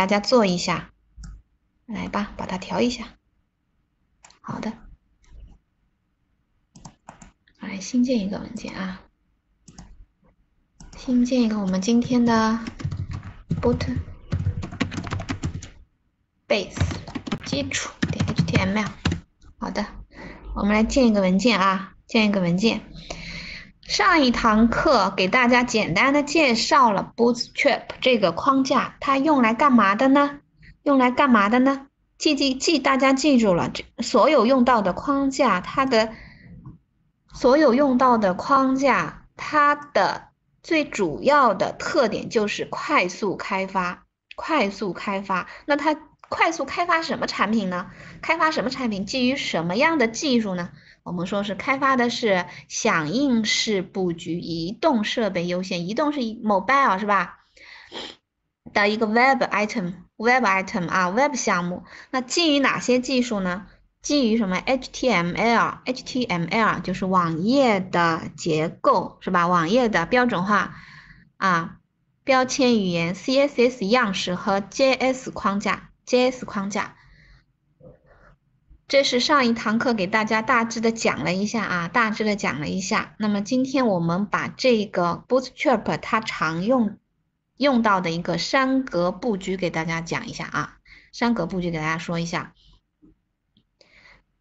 大家做一下，来吧，把它调一下。好的，来新建一个文件啊，新建一个我们今天的，button，base 基础点 html。好的，我们来建一个文件啊，建一个文件。上一堂课给大家简单的介绍了 Bootstrap 这个框架，它用来干嘛的呢？用来干嘛的呢？记记记，大家记住了，这所有用到的框架，它的所有用到的框架，它的最主要的特点就是快速开发。快速开发，那它快速开发什么产品呢？开发什么产品？基于什么样的技术呢？我们说是开发的是响应式布局，移动设备优先，移动是 mobile 是吧？的一个 web item，web item 啊，web 项目。那基于哪些技术呢？基于什么 HTML？HTML 就是网页的结构是吧？网页的标准化啊，标签语言 CSS 样式和 JS 框架，JS 框架。这是上一堂课给大家大致的讲了一下啊，大致的讲了一下。那么今天我们把这个 Bootstrap 它常用用到的一个三格布局给大家讲一下啊，三格布局给大家说一下。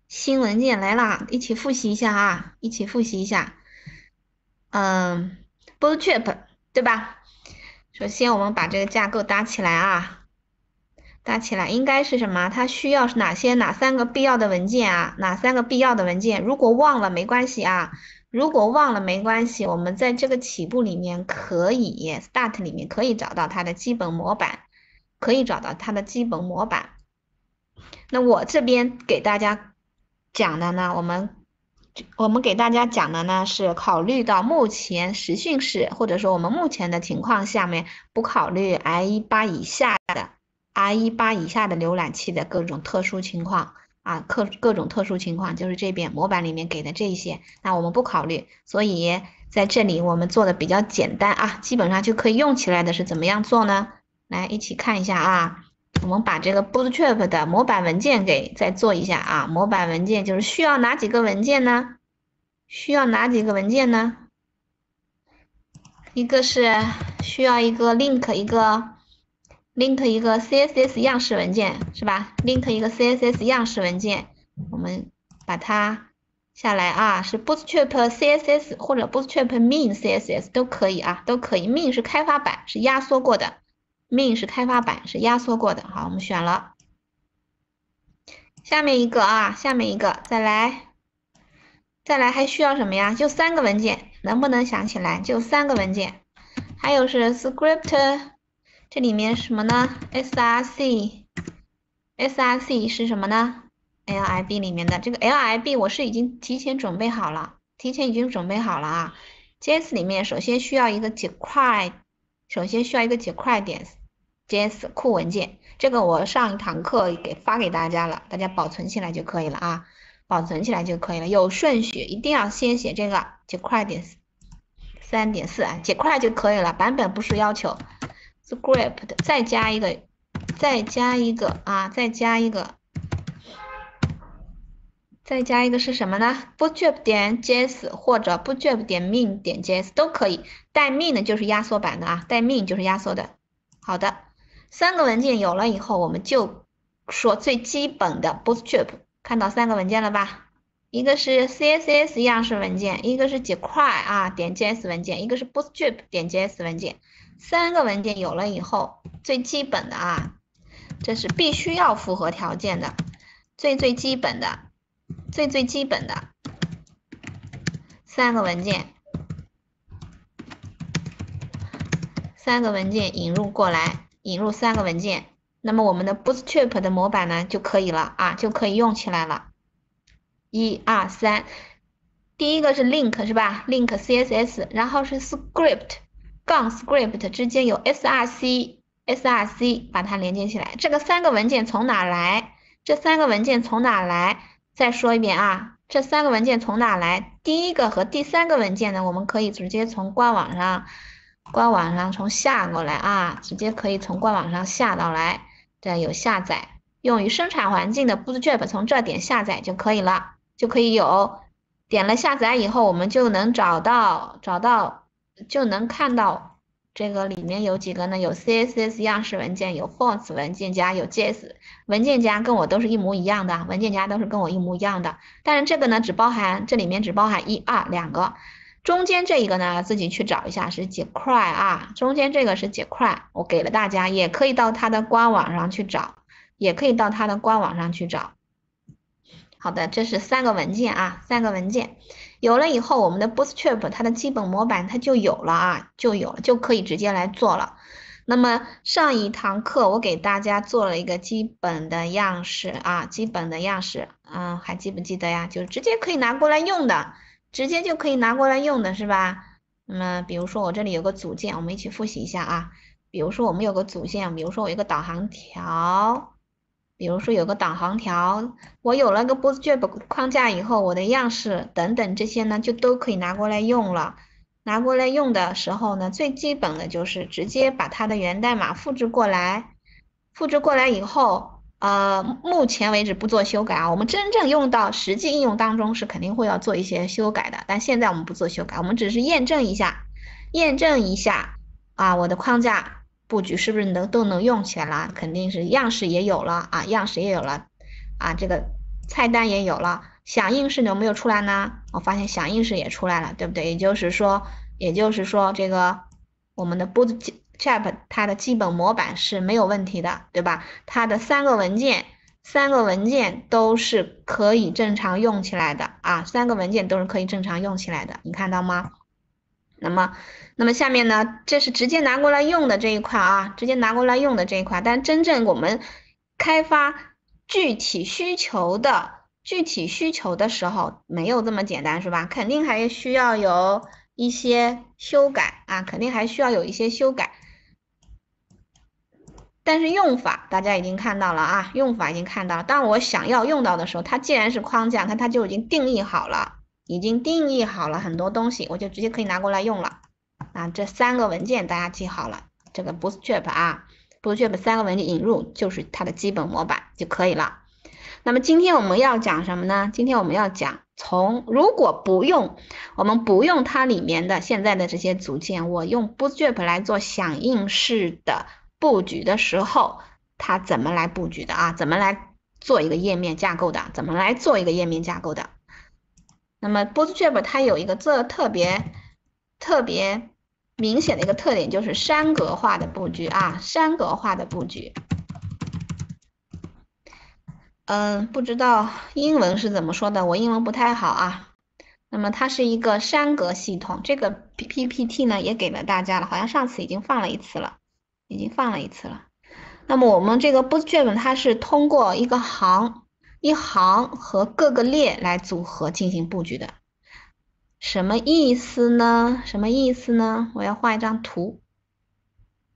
新文件来了，一起复习一下啊，一起复习一下。嗯，Bootstrap 对吧？首先我们把这个架构搭起来啊。加起来应该是什么？它需要是哪些哪三个必要的文件啊？哪三个必要的文件？如果忘了没关系啊，如果忘了没关系，我们在这个起步里面可以 start 里面可以找到它的基本模板，可以找到它的基本模板。那我这边给大家讲的呢，我们我们给大家讲的呢是考虑到目前实训室或者说我们目前的情况下面不考虑 IE 八以下的。R 一八以下的浏览器的各种特殊情况啊，各各种特殊情况就是这边模板里面给的这些，那我们不考虑，所以在这里我们做的比较简单啊，基本上就可以用起来的，是怎么样做呢？来一起看一下啊，我们把这个 Bootstrap 的模板文件给再做一下啊，模板文件就是需要哪几个文件呢？需要哪几个文件呢？一个是需要一个 Link，一个。link 一个 CSS 样式文件是吧？link 一个 CSS 样式文件，我们把它下来啊，是 Bootstrap CSS 或者 Bootstrap Min CSS 都可以啊，都可以。Min 是开发版，是压缩过的。Min 是开发版，是压缩过的。好，我们选了。下面一个啊，下面一个，再来，再来，还需要什么呀？就三个文件，能不能想起来？就三个文件，还有是 script。这里面什么呢？src src 是什么呢？lib 里面的这个 lib 我是已经提前准备好了，提前已经准备好了啊。js 里面首先需要一个几块，首先需要一个几块点 js 库文件，这个我上一堂课给发给大家了，大家保存起来就可以了啊，保存起来就可以了。有顺序，一定要先写这个几块点三点四啊，几块就可以了，版本不是要求。script 再加一个，再加一个啊，再加一个，再加一个是什么呢？bootstrap 点 js 或者 bootstrap 点 min 点 js 都可以，带 min 的就是压缩版的啊，带 min 就是压缩的。好的，三个文件有了以后，我们就说最基本的 bootstrap，看到三个文件了吧？一个是 css 样式文件，一个是几块啊，点 js 文件，一个是 bootstrap 点 js 文件。三个文件有了以后，最基本的啊，这是必须要符合条件的，最最基本的，最最基本的三个文件，三个文件引入过来，引入三个文件，那么我们的 Bootstrap 的模板呢就可以了啊，就可以用起来了。一、二、三，第一个是 link 是吧？link CSS，然后是 script。script 之间有 src src 把它连接起来。这个三个文件从哪来？这三个文件从哪来？再说一遍啊，这三个文件从哪来？第一个和第三个文件呢，我们可以直接从官网上官网上从下过来啊，直接可以从官网上下到来。这有下载用于生产环境的 bootstrap，从这点下载就可以了，就可以有。点了下载以后，我们就能找到找到。就能看到这个里面有几个呢？有 CSS 样式文件，有 fonts 文件夹，有 js 文件夹，跟我都是一模一样的文件夹，都是跟我一模一样的。但是这个呢，只包含这里面只包含一、二两个，中间这一个呢，自己去找一下是几块啊？中间这个是几块？我给了大家，也可以到它的官网上去找，也可以到它的官网上去找。好的，这是三个文件啊，三个文件。有了以后，我们的 Bootstrap 它的基本模板它就有了啊，就有了，就可以直接来做了。那么上一堂课我给大家做了一个基本的样式啊，基本的样式，嗯，还记不记得呀？就直接可以拿过来用的，直接就可以拿过来用的是吧？那么比如说我这里有个组件，我们一起复习一下啊。比如说我们有个组件，比如说我一个导航条。比如说有个导航条，我有了个 Bootstrap 框架以后，我的样式等等这些呢，就都可以拿过来用了。拿过来用的时候呢，最基本的就是直接把它的源代码复制过来。复制过来以后，呃，目前为止不做修改啊。我们真正用到实际应用当中是肯定会要做一些修改的，但现在我们不做修改，我们只是验证一下，验证一下啊，我的框架。布局是不是能都能用起来啦？肯定是样式也有了啊，样式也有了，啊，这个菜单也有了，响应式有没有出来呢？我发现响应式也出来了，对不对？也就是说，也就是说，这个我们的 Bootstrap 它的基本模板是没有问题的，对吧？它的三个文件，三个文件都是可以正常用起来的啊，三个文件都是可以正常用起来的，你看到吗？那么。那么下面呢，这是直接拿过来用的这一块啊，直接拿过来用的这一块。但真正我们开发具体需求的具体需求的时候，没有这么简单是吧？肯定还需要有一些修改啊，肯定还需要有一些修改。但是用法大家已经看到了啊，用法已经看到了。当我想要用到的时候，它既然是框架，它它就已经定义好了，已经定义好了很多东西，我就直接可以拿过来用了。啊，这三个文件大家记好了，这个 Bootstrap 啊，Bootstrap 三个文件引入就是它的基本模板就可以了。那么今天我们要讲什么呢？今天我们要讲从如果不用，我们不用它里面的现在的这些组件，我用 Bootstrap 来做响应式的布局的时候，它怎么来布局的啊？怎么来做一个页面架构的？怎么来做一个页面架构的？那么 Bootstrap 它有一个这特别特别。明显的一个特点就是山格化的布局啊，山格化的布局。嗯，不知道英文是怎么说的，我英文不太好啊。那么它是一个山格系统，这个 PPT 呢也给了大家了，好像上次已经放了一次了，已经放了一次了。那么我们这个 Bootstrap 它是通过一个行、一行和各个列来组合进行布局的。什么意思呢？什么意思呢？我要画一张图，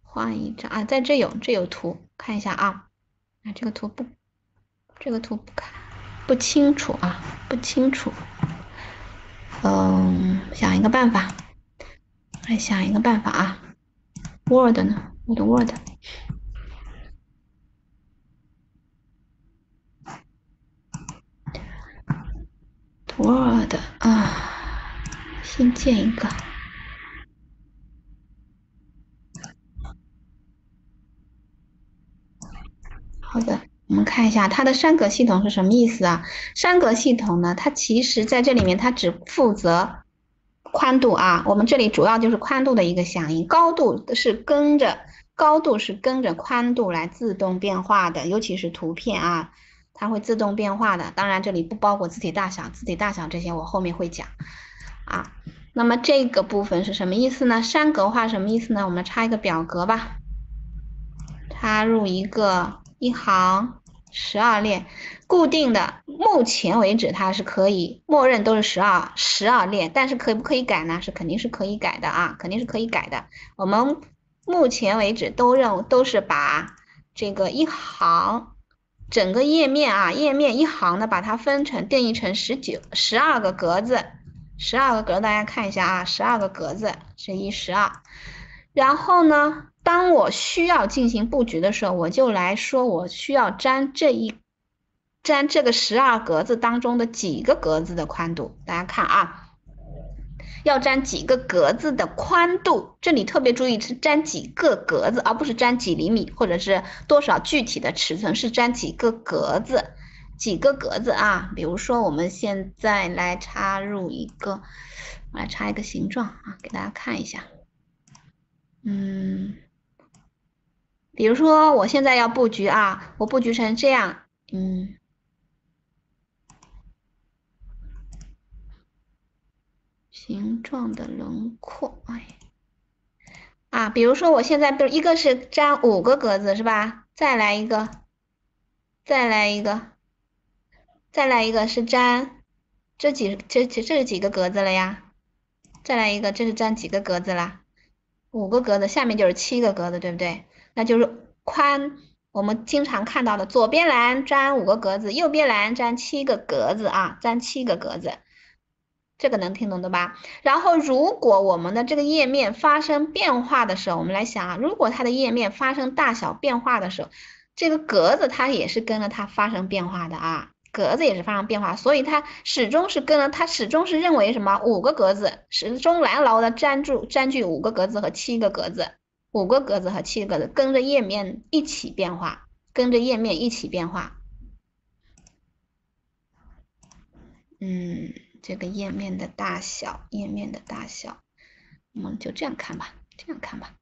画一张啊，在这有，这有图，看一下啊。那这个图不，这个图不看不清楚啊，不清楚。嗯，想一个办法，来想一个办法啊。Word 呢？我的 Word。Word 啊。先建一个。好的，我们看一下它的栅格系统是什么意思啊？栅格系统呢，它其实在这里面它只负责宽度啊，我们这里主要就是宽度的一个响应，高度是跟着高度是跟着宽度来自动变化的，尤其是图片啊，它会自动变化的。当然这里不包括字体大小，字体大小这些我后面会讲。啊，那么这个部分是什么意思呢？三格化什么意思呢？我们插一个表格吧，插入一个一行十二列固定的，目前为止它是可以，默认都是十二十二列，但是可不可以改呢？是肯定是可以改的啊，肯定是可以改的。我们目前为止都认都是把这个一行整个页面啊，页面一行呢，把它分成定义成十九十二个格子。十二个格，大家看一下啊，十二个格子乘一十二。然后呢，当我需要进行布局的时候，我就来说我需要粘这一粘这个十二格子当中的几个格子的宽度。大家看啊，要粘几个格子的宽度，这里特别注意是粘几个格子，而不是粘几厘米或者是多少具体的尺寸，是粘几个格子。几个格子啊？比如说，我们现在来插入一个，我来插一个形状啊，给大家看一下。嗯，比如说我现在要布局啊，我布局成这样。嗯，形状的轮廓。哎，啊，比如说我现在不一个是占五个格子是吧？再来一个，再来一个。再来一个是粘，这几这这这是几个格子了呀？再来一个，这是粘几个格子啦？五个格子，下面就是七个格子，对不对？那就是宽，我们经常看到的，左边栏粘五个格子，右边栏粘七个格子啊，粘七个格子，这个能听懂的吧？然后如果我们的这个页面发生变化的时候，我们来想啊，如果它的页面发生大小变化的时候，这个格子它也是跟着它发生变化的啊。格子也是发生变化，所以它始终是跟了，它始终是认为什么？五个格子始终牢牢的粘住，占据五个格子和七个格子，五个格子和七个格子跟着页面一起变化，跟着页面一起变化。嗯，这个页面的大小，页面的大小，我们就这样看吧，这样看吧。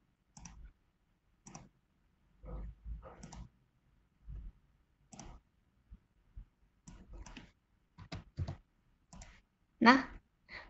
那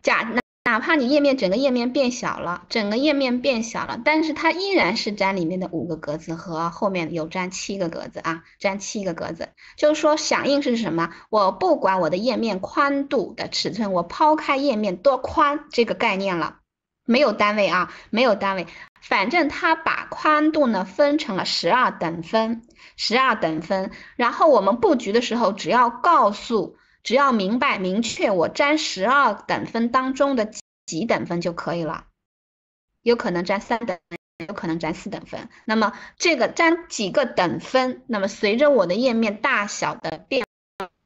假，哪怕你页面整个页面变小了，整个页面变小了，但是它依然是占里面的五个格子和后面有占七个格子啊，占七个格子，就是说响应是什么？我不管我的页面宽度的尺寸，我抛开页面多宽这个概念了，没有单位啊，没有单位，反正它把宽度呢分成了十二等分，十二等分，然后我们布局的时候只要告诉。只要明白明确我占十二等分当中的几等分就可以了，有可能占三等分，有可能占四等分。那么这个占几个等分，那么随着我的页面大小的变，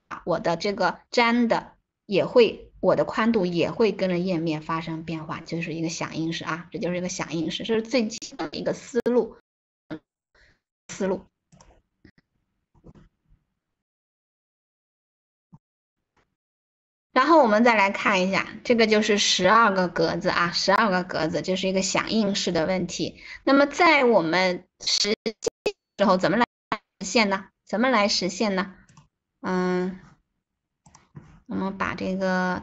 化，我的这个粘的也会，我的宽度也会跟着页面发生变化，就是一个响应式啊，这就是一个响应式，这是最基本的一个思路，思路。然后我们再来看一下，这个就是十二个格子啊，十二个格子就是一个响应式的问题。那么在我们实，时候怎么来实现呢？怎么来实现呢？嗯，我们把这个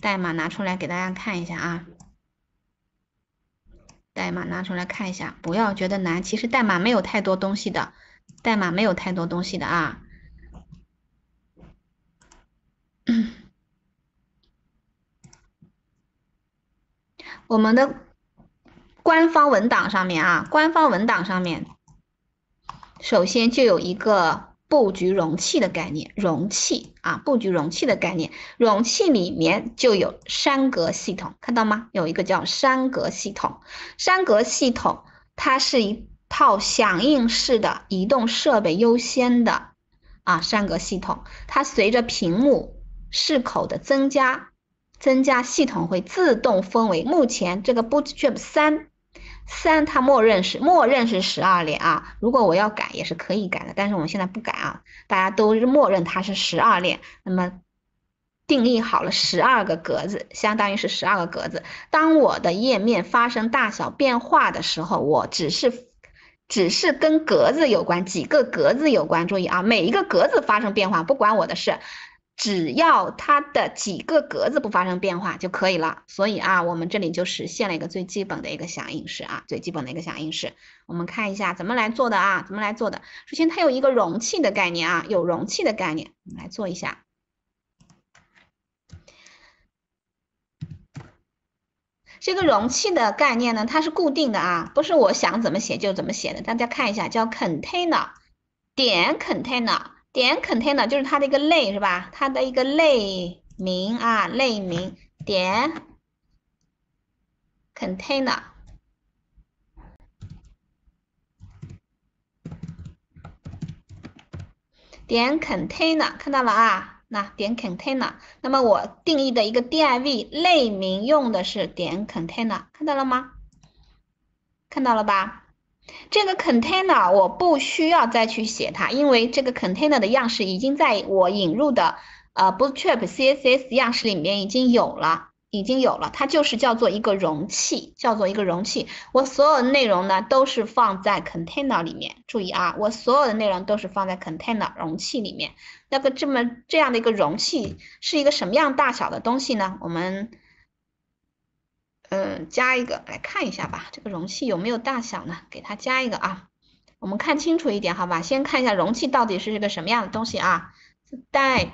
代码拿出来给大家看一下啊，代码拿出来看一下，不要觉得难，其实代码没有太多东西的，代码没有太多东西的啊。我们的官方文档上面啊，官方文档上面首先就有一个布局容器的概念，容器啊，布局容器的概念，容器里面就有栅格系统，看到吗？有一个叫栅格系统，栅格系统它是一套响应式的移动设备优先的啊，栅格系统它随着屏幕视口的增加。增加系统会自动分为目前这个 Bootstrap 三，三它默认是默认是十二列啊。如果我要改也是可以改的，但是我们现在不改啊，大家都默认它是十二列。那么定义好了十二个格子，相当于是十二个格子。当我的页面发生大小变化的时候，我只是只是跟格子有关，几个格子有关。注意啊，每一个格子发生变化，不管我的事。只要它的几个格子不发生变化就可以了。所以啊，我们这里就实现了一个最基本的一个响应式啊，最基本的一个响应式。我们看一下怎么来做的啊，怎么来做的。首先，它有一个容器的概念啊，有容器的概念。我们来做一下。这个容器的概念呢，它是固定的啊，不是我想怎么写就怎么写的。大家看一下，叫 container，点 container。点 container 就是它的一个类是吧？它的一个类名啊，类名点 container，点 container 看到了啊？那点 container，那么我定义的一个 div 类名用的是点 container，看到了吗？看到了吧？这个 container 我不需要再去写它，因为这个 container 的样式已经在我引入的呃 Bootstrap CSS 样式里面已经有了，已经有了。它就是叫做一个容器，叫做一个容器。我所有的内容呢都是放在 container 里面。注意啊，我所有的内容都是放在 container 容器里面。那个这么这样的一个容器是一个什么样大小的东西呢？我们嗯，加一个来看一下吧，这个容器有没有大小呢？给它加一个啊，我们看清楚一点好吧？先看一下容器到底是一个什么样的东西啊？带，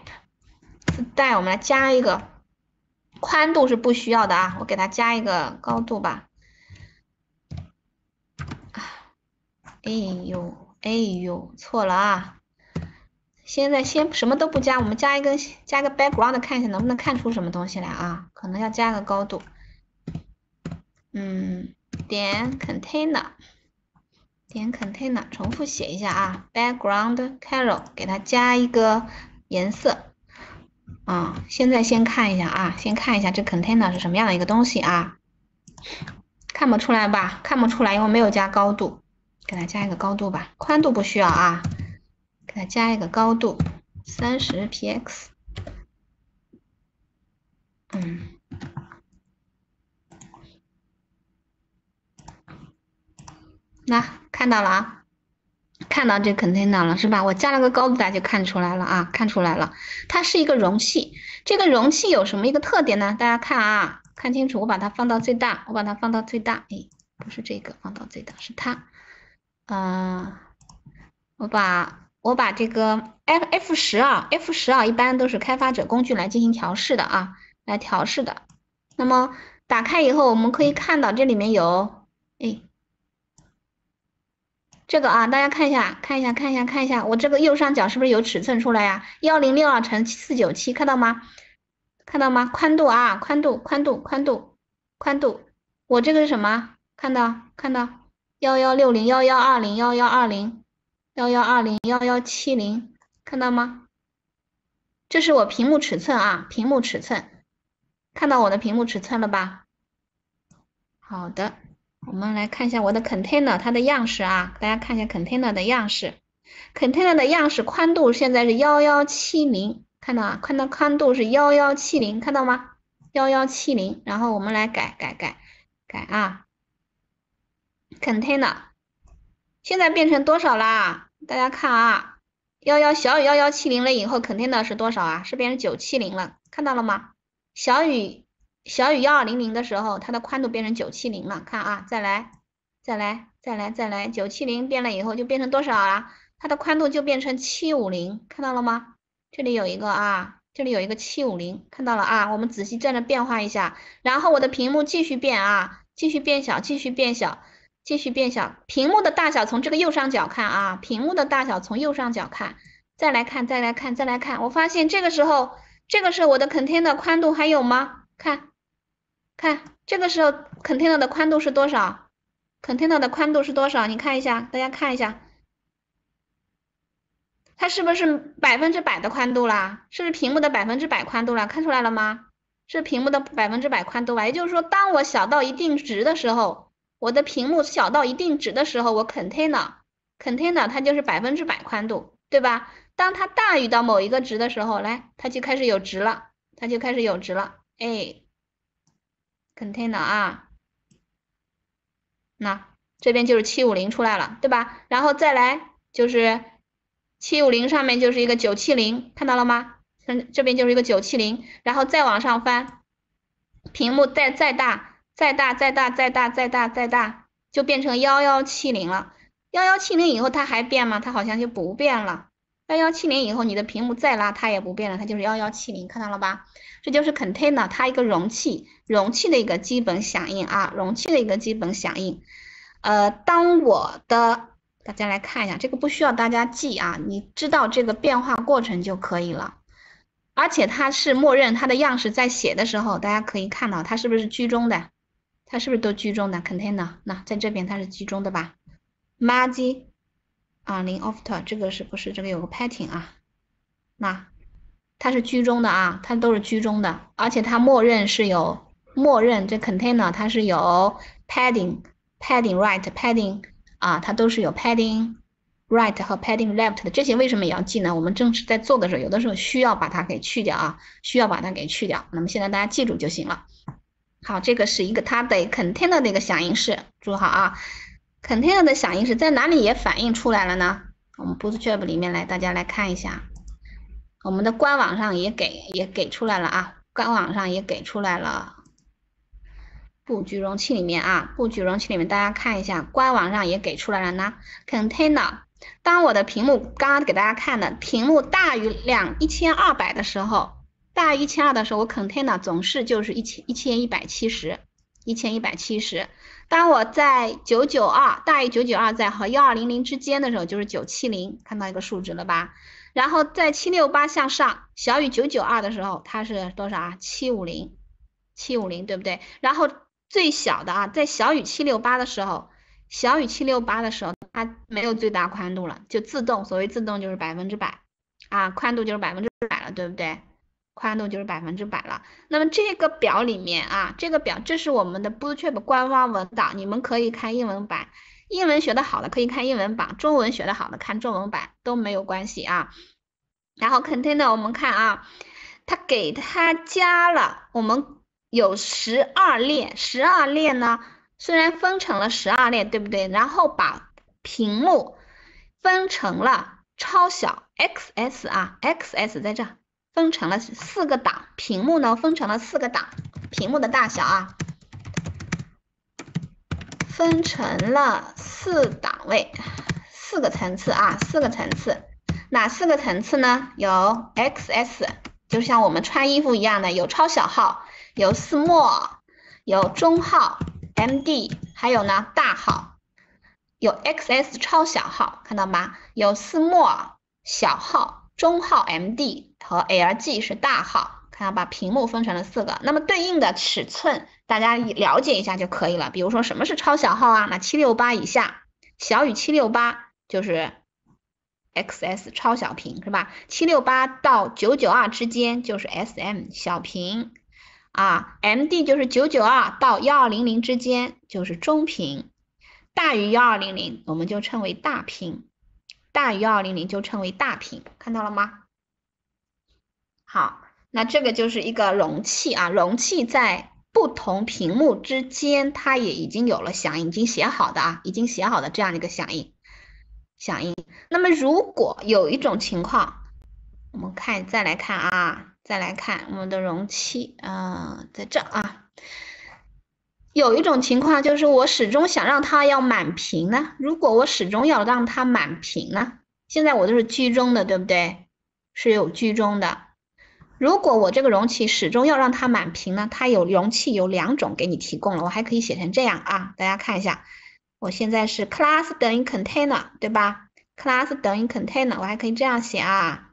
带，我们来加一个宽度是不需要的啊，我给它加一个高度吧。啊，哎呦，哎呦，错了啊！现在先什么都不加，我们加一根，加个 background，看一下能不能看出什么东西来啊？可能要加个高度。嗯，点 container，点 container，重复写一下啊。background color 给它加一个颜色。啊，现在先看一下啊，先看一下这 container 是什么样的一个东西啊。看不出来吧？看不出来，因为没有加高度。给它加一个高度吧，宽度不需要啊。给它加一个高度，三十 px。嗯。那看到了啊，看到这 container 了是吧？我加了个高子，大家就看出来了啊，看出来了，它是一个容器。这个容器有什么一个特点呢？大家看啊，看清楚，我把它放到最大，我把它放到最大，哎，不是这个，放到最大是它。嗯，我把我把这个 F F 十二 F 十二一般都是开发者工具来进行调试的啊，来调试的。那么打开以后，我们可以看到这里面有。这个啊，大家看一下，看一下，看一下，看一下，我这个右上角是不是有尺寸出来呀？幺零六二乘四九七，看到吗？看到吗？宽度啊，宽度，宽度，宽度，宽度。我这个是什么？看到，看到，幺幺六零，幺幺二零，幺幺二零，幺幺二零，幺幺七零，看到吗？这是我屏幕尺寸啊，屏幕尺寸，看到我的屏幕尺寸了吧？好的。我们来看一下我的 container 它的样式啊，大家看一下 container 的样式，container 的样式宽度现在是幺幺七零，看到啊，看到宽度是幺幺七零，看到吗？幺幺七零，然后我们来改改改改啊，container 现在变成多少啦？大家看啊，幺幺小于幺幺七零了以后，container 是多少啊？是变成九七零了，看到了吗？小于小于幺二零零的时候，它的宽度变成九七零了。看啊，再来，再来，再来，再来，九七零变了以后就变成多少啊？它的宽度就变成七五零，看到了吗？这里有一个啊，这里有一个七五零，看到了啊？我们仔细再着变化一下，然后我的屏幕继续变啊，继续变小，继续变小，继续变小。屏幕的大小从这个右上角看啊，屏幕的大小从右上角看，再来看，再来看，再来看。我发现这个时候，这个时候我的 c o n t a i n e r 宽度还有吗？看。看，这个时候 container 的宽度是多少？container 的宽度是多少？你看一下，大家看一下，它是不是百分之百的宽度啦？是不是屏幕的百分之百宽度啦？看出来了吗？是屏幕的百分之百宽度吧？也就是说，当我小到一定值的时候，我的屏幕小到一定值的时候，我 container container 它就是百分之百宽度，对吧？当它大于到某一个值的时候，来，它就开始有值了，它就开始有值了，哎。container 啊，那这边就是七五零出来了，对吧？然后再来就是七五零上面就是一个九七零，看到了吗？嗯，这边就是一个九七零，然后再往上翻，屏幕再再大，再大，再大，再大，再大，再大，就变成幺幺七零了。幺幺七零以后它还变吗？它好像就不变了。幺幺七零以后，你的屏幕再拉它也不变了，它就是幺幺七零，看到了吧？这就是 container，它一个容器，容器的一个基本响应啊，容器的一个基本响应。呃，当我的大家来看一下，这个不需要大家记啊，你知道这个变化过程就可以了。而且它是默认它的样式，在写的时候大家可以看到它是不是居中的，它是不是都居中的 container，那在这边它是居中的吧 m a g i 啊，零 after 这个是不是这个有个 padding 啊？那它是居中的啊，它都是居中的，而且它默认是有默认这 container 它是有 padding padding right padding 啊，它都是有 padding right 和 padding left 的。这些为什么也要记呢？我们正式在做的时候，有的时候需要把它给去掉啊，需要把它给去掉。那么现在大家记住就行了。好，这个是一个它的 container 的一个响应式，注意好啊。Container 的响应是在哪里也反映出来了呢？我们 Bootstrap 里面来，大家来看一下。我们的官网上也给也给出来了啊，官网上也给出来了。布局容器里面啊，布局容器里面大家看一下，官网上也给出来了呢。Container，当我的屏幕刚刚给大家看的屏幕大于两一千二百的时候，大于一千二的时候，我 Container 总是就是一千一千一百七十，一千一百七十。当我在九九二大于九九二在和幺二零零之间的时候，就是九七零，看到一个数值了吧？然后在七六八向上小于九九二的时候，它是多少啊？七五零，七五零对不对？然后最小的啊，在小于七六八的时候，小于七六八的时候，它没有最大宽度了，就自动，所谓自动就是百分之百啊，宽度就是百分之百了，对不对？宽度就是百分之百了。那么这个表里面啊，这个表这是我们的 Bootstrap 官方文档，你们可以看英文版。英文学的好的可以看英文版，中文学的好的看中文版都没有关系啊。然后 c o n t i n r 我们看啊，他给他加了，我们有十二列，十二列呢虽然分成了十二列，对不对？然后把屏幕分成了超小 XS 啊，XS 在这。分成了四个档，屏幕呢分成了四个档，屏幕的大小啊，分成了四档位，四个层次啊，四个层次，哪四个层次呢？有 XS，就像我们穿衣服一样的，有超小号，有 small，有中号 MD，还有呢大号，有 XS 超小号，看到吗？有 small 小号中号 MD。和 LG 是大号，看到把屏幕分成了四个，那么对应的尺寸大家了解一下就可以了。比如说什么是超小号啊？那七六八以下，小于七六八就是 XS 超小屏是吧？七六八到九九二之间就是 SM 小屏啊，MD 就是九九二到幺二零零之间就是中屏，大于幺二零零我们就称为大屏，大于二零零就称为大屏，看到了吗？好，那这个就是一个容器啊，容器在不同屏幕之间，它也已经有了响应，已经写好的啊，已经写好的这样一个响应响应。那么如果有一种情况，我们看再来看啊，再来看我们的容器啊，在这啊，有一种情况就是我始终想让它要满屏呢。如果我始终要让它满屏呢，现在我都是居中的，对不对？是有居中的。如果我这个容器始终要让它满屏呢？它有容器有两种给你提供了，我还可以写成这样啊，大家看一下，我现在是 class 等于 container 对吧？class 等于 container，我还可以这样写啊，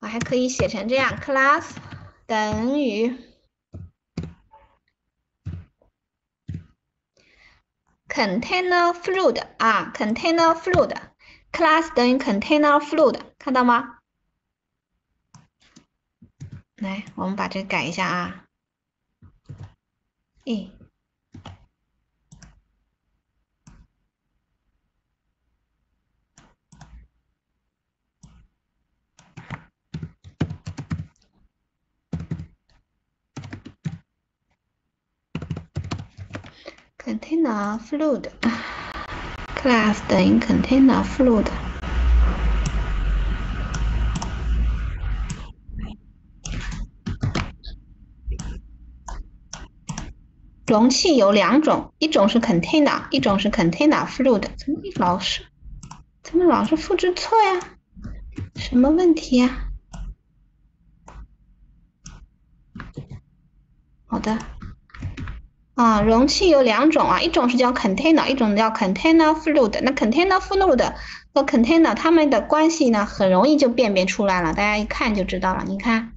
我还可以写成这样，class 等于 container fluid 啊，container fluid，class 等于 container fluid，看到吗？来，我们把这个改一下啊。哎 c o n t a i n e r fluid，class 等于 container fluid。容器有两种，一种是 container，一种是 container fluid。怎么老是？怎么老是复制错呀？什么问题呀？好的。啊，容器有两种啊，一种是叫 container，一种叫 container fluid。那 container fluid 和 container 它们的关系呢，很容易就辨别出来了，大家一看就知道了。你看。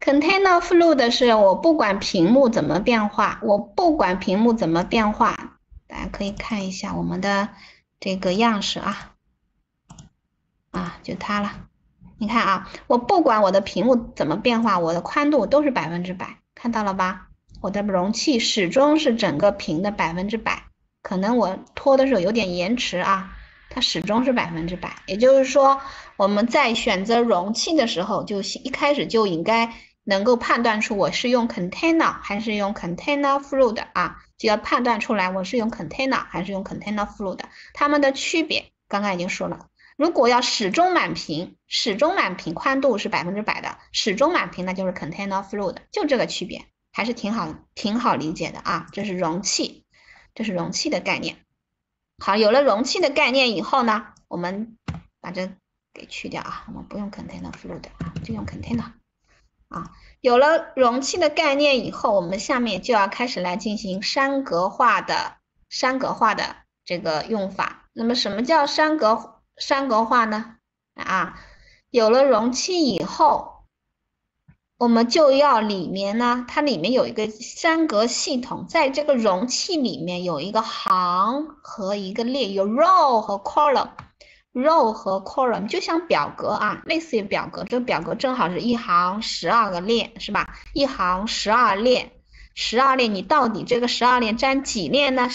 Container Fluid 是我不管屏幕怎么变化，我不管屏幕怎么变化，大家可以看一下我们的这个样式啊，啊就它了。你看啊，我不管我的屏幕怎么变化，我的宽度都是百分之百，看到了吧？我的容器始终是整个屏的百分之百。可能我拖的时候有点延迟啊，它始终是百分之百。也就是说，我们在选择容器的时候，就一开始就应该。能够判断出我是用 container 还是用 container f l u i t 啊？就要判断出来我是用 container 还是用 container f l u i t 它们的区别刚刚已经说了。如果要始终满屏，始终满屏宽度是百分之百的，始终满屏那就是 container f l u i t 就这个区别还是挺好，挺好理解的啊。这是容器，这是容器的概念。好，有了容器的概念以后呢，我们把这给去掉啊，我们不用 container f l u i t 啊，就用 container。啊，有了容器的概念以后，我们下面就要开始来进行栅格化的栅格化的这个用法。那么，什么叫栅格栅格化呢？啊，有了容器以后，我们就要里面呢，它里面有一个三格系统，在这个容器里面有一个行和一个列，有 row 和 column。row 和 column 就像表格啊，类似于表格。这个表格正好是一行十二个列，是吧？一行十二列，十二列你到底这个十二列占几列呢？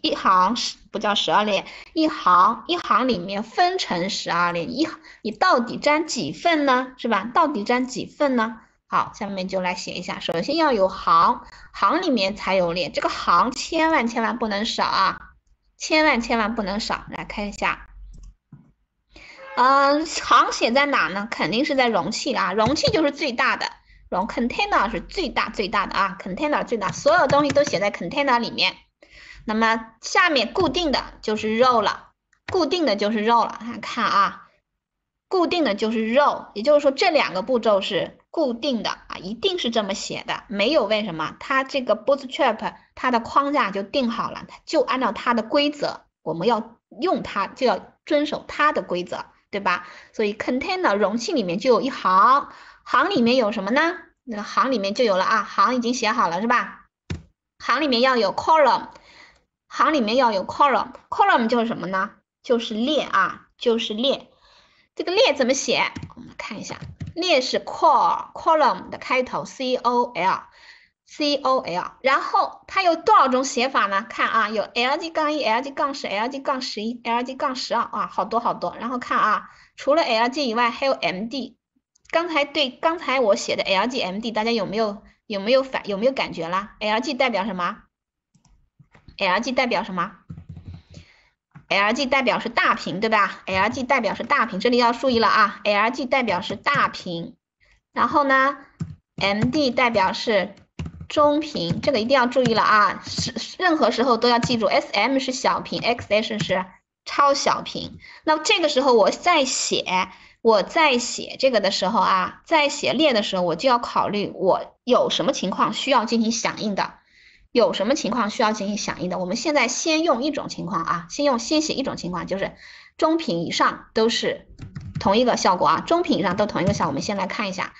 一一行十不叫十二列，一行一行里面分成十二列，一你到底占几份呢？是吧？到底占几份呢？好，下面就来写一下。首先要有行，行里面才有列，这个行千万千万不能少啊，千万千万不能少。来看一下。嗯，行写在哪呢？肯定是在容器啊，容器就是最大的，容 container 是最大最大的啊，container 最大，所有东西都写在 container 里面。那么下面固定的就是 row 了，固定的就是 row 了，看看啊，固定的就是 row，也就是说这两个步骤是固定的啊，一定是这么写的，没有为什么？它这个 bootstrap 它的框架就定好了，就按照它的规则，我们要用它就要遵守它的规则。对吧？所以 container 容器里面就有一行，行里面有什么呢？那个行里面就有了啊，行已经写好了是吧？行里面要有 column，行里面要有 column，column 就是什么呢？就是列啊，就是列。这个列怎么写？我们看一下，列是 col column 的开头，c o l。C O L，然后它有多少种写法呢？看啊，有 L G 杠一、L G 杠十、L G 杠十一、L G 杠十二啊，好多好多。然后看啊，除了 L G 以外，还有 M D。刚才对刚才我写的 L G M D，大家有没有有没有反有没有感觉啦？L G 代表什么？L G 代表什么？L G 代表是大屏，对吧？L G 代表是大屏，这里要注意了啊，L G 代表是大屏。然后呢，M D 代表是。中频这个一定要注意了啊，是任何时候都要记住，S M 是小频，X S 是超小频。那这个时候我在写我在写这个的时候啊，在写列的时候，我就要考虑我有什么情况需要进行响应的，有什么情况需要进行响应的。我们现在先用一种情况啊，先用先写一种情况，就是中频以上都是同一个效果啊，中频以上都同一个效。果。我们先来看一下，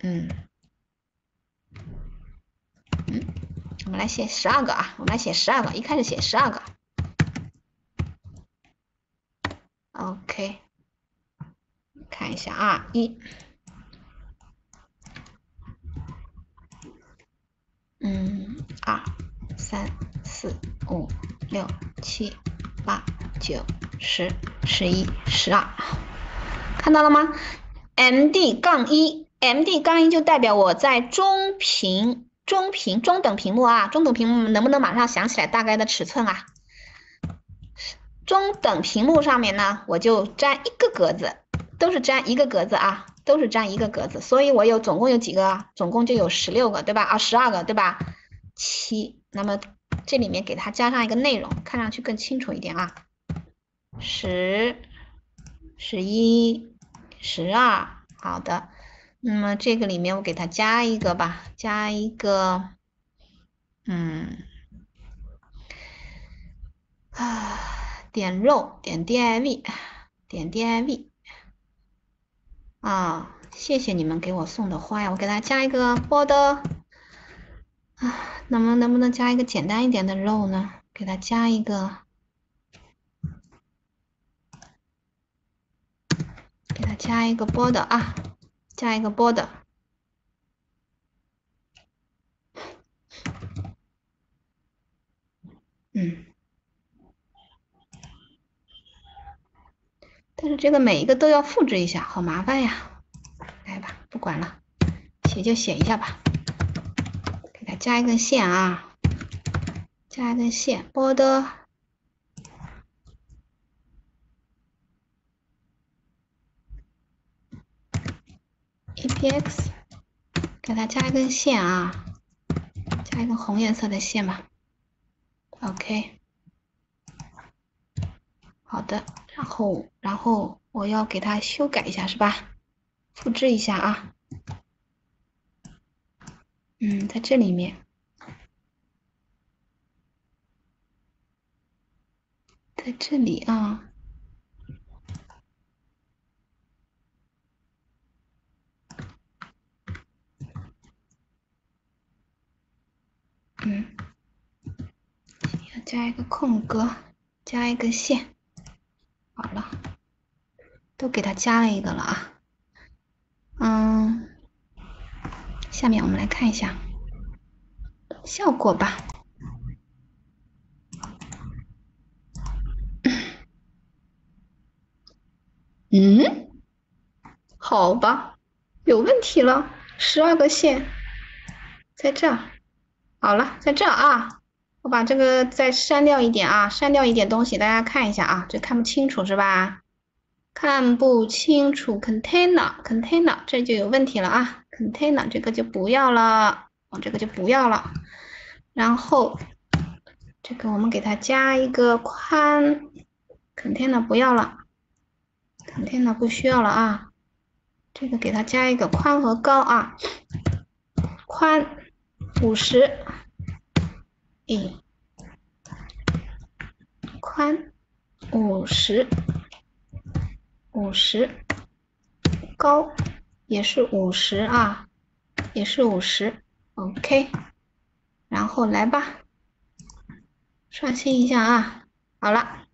嗯。嗯，我们来写十二个啊，我们来写十二个，一开始写十二个。OK，看一下啊，一，嗯，二，三，四，五，六，七，八，九，十，十一，十二，看到了吗？MD 杠一，MD 杠一就代表我在中频。中屏中等屏幕啊，中等屏幕能不能马上想起来大概的尺寸啊？中等屏幕上面呢，我就粘一个格子，都是粘一个格子啊，都是粘一个格子，所以我有总共有几个？总共就有十六个，对吧？啊，十二个，对吧？七，那么这里面给它加上一个内容，看上去更清楚一点啊。十、十一、十二，好的。那么这个里面我给它加一个吧，加一个，嗯，啊，点肉，点 div，点 div，啊，谢谢你们给我送的花呀，我给它加一个 b o d 啊，能不能不能加一个简单一点的肉呢？给它加一个，给它加一个 b o d 啊。加一个 border，嗯，但是这个每一个都要复制一下，好麻烦呀。来吧，不管了，写就写一下吧。给它加一根线啊，加一根线 border。P X，给它加一根线啊，加一根红颜色的线吧。OK，好的，然后然后我要给它修改一下，是吧？复制一下啊。嗯，在这里面，在这里啊。加一个空格，加一个线，好了，都给它加了一个了啊。嗯，下面我们来看一下效果吧。嗯，好吧，有问题了，十二个线在这儿，好了，在这啊。我把这个再删掉一点啊，删掉一点东西，大家看一下啊，这看不清楚是吧？看不清楚，container，container，这就有问题了啊，container 这个就不要了，我这个就不要了。然后这个我们给它加一个宽，container 不要了，container 不需要了啊，这个给它加一个宽和高啊，宽五十。一宽五十，五十高也是五十啊，也是五十。OK，然后来吧，刷新一下啊。好了，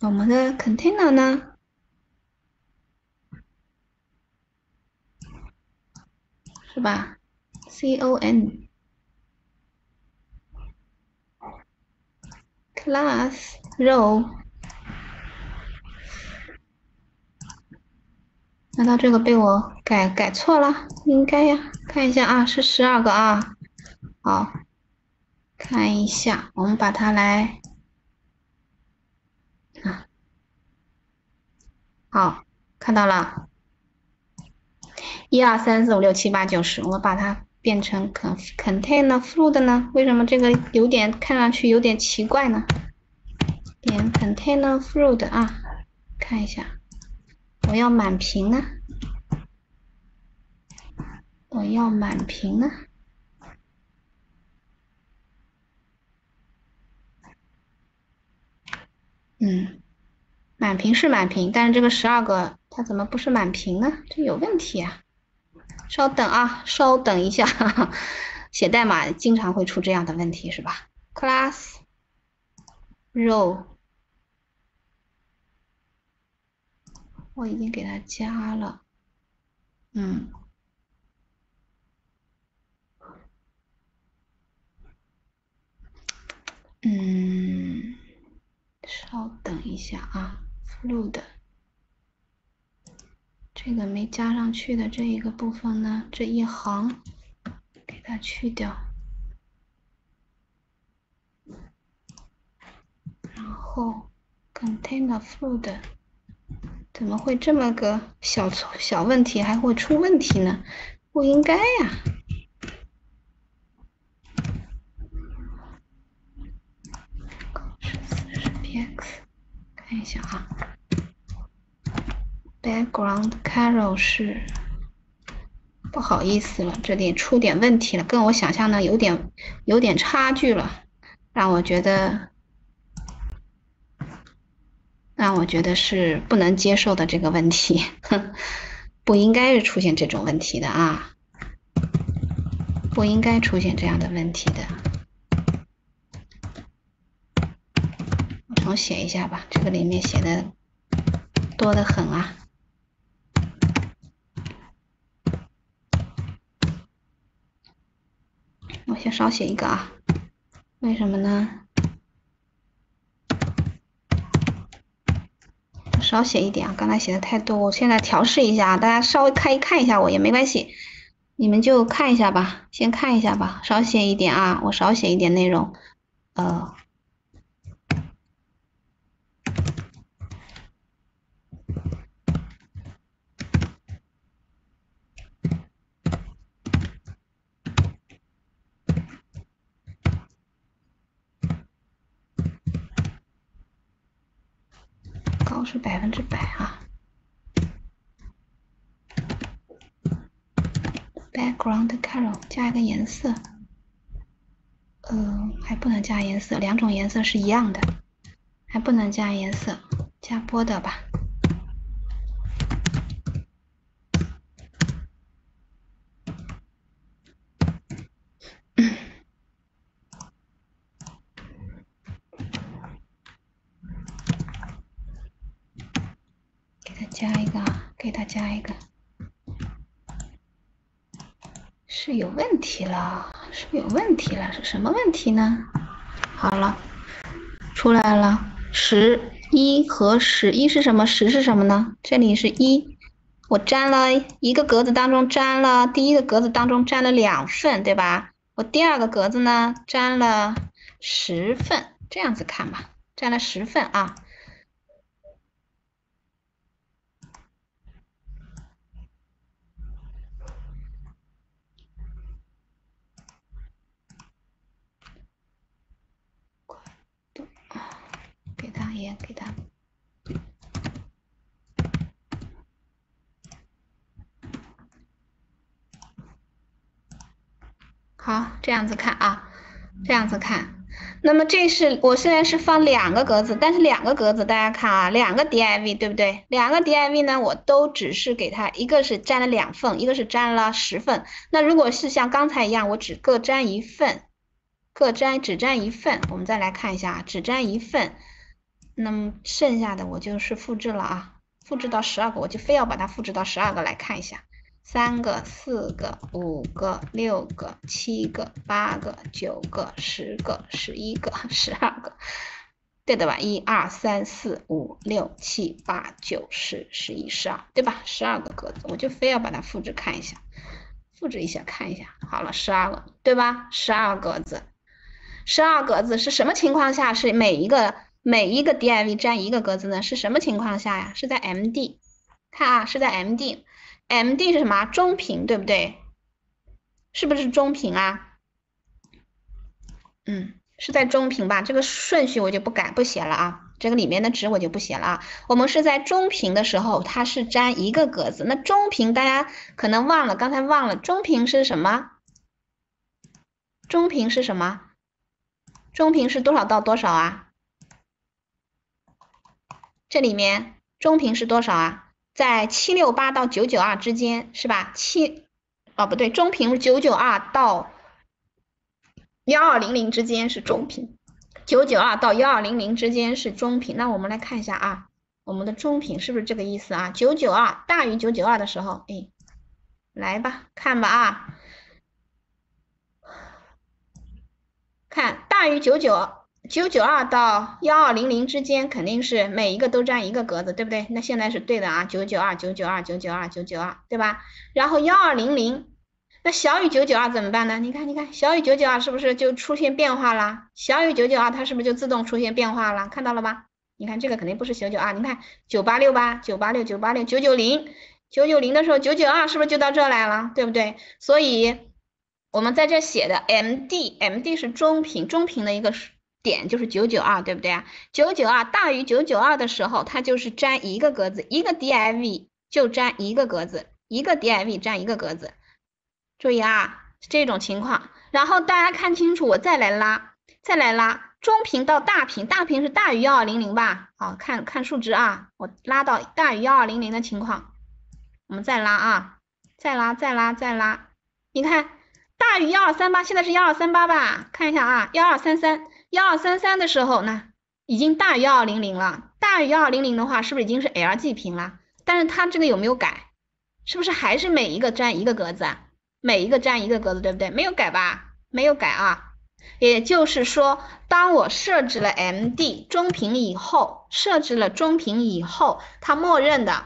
我们的 container 呢？是吧？C O N，Class Row，难道这个被我改改错了？应该呀，看一下啊，是十二个啊。好，看一下，我们把它来啊，好，看到了。一二三四五六七八九十，我把它变成 container food t 呢？为什么这个有点看上去有点奇怪呢？点 container food 啊，看一下，我要满屏啊，我要满屏啊。嗯，满屏是满屏，但是这个十二个它怎么不是满屏呢？这有问题啊！稍等啊，稍等一下，写代码经常会出这样的问题，是吧？class row，我已经给它加了，嗯，嗯，稍等一下啊，fluid。这个没加上去的这一个部分呢，这一行给它去掉。然后，container food，怎么会这么个小错小问题还会出问题呢？不应该呀！搞是 px，看一下啊。b a c k Ground carol 是不好意思了，这里出点问题了，跟我想象的有点有点差距了，让我觉得让我觉得是不能接受的这个问题，哼，不应该是出现这种问题的啊，不应该出现这样的问题的，我重写一下吧，这个里面写的多的很啊。我先少写一个啊，为什么呢？少写一点啊，刚才写的太多，我现在调试一下，大家稍微看一看一下我也没关系，你们就看一下吧，先看一下吧，少写一点啊，我少写一点内容，呃。是百分之百啊！Background color 加一个颜色，嗯，还不能加颜色，两种颜色是一样的，还不能加颜色，加波的吧。有问题了，是不是有问题了？是什么问题呢？好了，出来了，十一和十一是什么？十是什么呢？这里是一，我粘了一个格子当中粘了第一个格子当中粘了两份，对吧？我第二个格子呢，粘了十份，这样子看吧，粘了十份啊。给它好，这样子看啊，这样子看。那么这是我现在是放两个格子，但是两个格子大家看啊，两个 div 对不对？两个 div 呢，我都只是给它一个是粘了两份，一个是粘了十份。那如果是像刚才一样，我只各粘一份，各粘只粘一份，我们再来看一下，只粘一份。那么剩下的我就是复制了啊，复制到十二个，我就非要把它复制到十二个来看一下，三个、四个、五个、六个、七个、八个、九个、十个、十一个、十二个，对的吧？一二三四五六七八九十十一十二，对吧？十二个格子，我就非要把它复制看一下，复制一下看一下，好了，十二个，对吧？十二格子，十二格子是什么情况下是每一个？每一个 div 占一个格子呢？是什么情况下呀？是在 M D 看啊，是在 M D M D 是什么？中频对不对？是不是中频啊？嗯，是在中频吧？这个顺序我就不改不写了啊，这个里面的值我就不写了啊。我们是在中频的时候，它是占一个格子。那中频大家可能忘了，刚才忘了，中频是什么？中频是什么？中频是多少到多少啊？这里面中频是多少啊？在七六八到九九二之间是吧？七，哦不对，中频九九二到幺二零零之间是中频，九九二到幺二零零之间是中频。那我们来看一下啊，我们的中频是不是这个意思啊？九九二大于九九二的时候，哎，来吧，看吧啊，看大于九九。九九二到幺二零零之间肯定是每一个都占一个格子，对不对？那现在是对的啊，九九二、九九二、九九二、九九二，对吧？然后幺二零零，那小于九九二怎么办呢？你看，你看，小于九九二是不是就出现变化了？小于九九二，它是不是就自动出现变化了？看到了吧？你看这个肯定不是九九二，你看九八六吧，九八六、九八六、九九零、九九零的时候，九九二是不是就到这来了，对不对？所以我们在这写的 M D M D 是中频，中频的一个点就是九九二，对不对啊？九九二大于九九二的时候，它就是占一个格子，一个 div 就占一个格子，一个 div 占一个格子。注意啊，这种情况。然后大家看清楚，我再来拉，再来拉，中屏到大屏，大屏是大于幺二零零吧？好，看看数值啊，我拉到大于幺二零零的情况，我们再拉啊，再拉，再拉，再拉。你看，大于幺二三八，现在是幺二三八吧？看一下啊，幺二三三。幺二三三的时候，呢，已经大于幺二零零了。大于幺二零零的话，是不是已经是 LG 屏了？但是它这个有没有改？是不是还是每一个占一个格子啊？每一个占一个格子，对不对？没有改吧？没有改啊。也就是说，当我设置了 MD 中屏以后，设置了中屏以后，它默认的，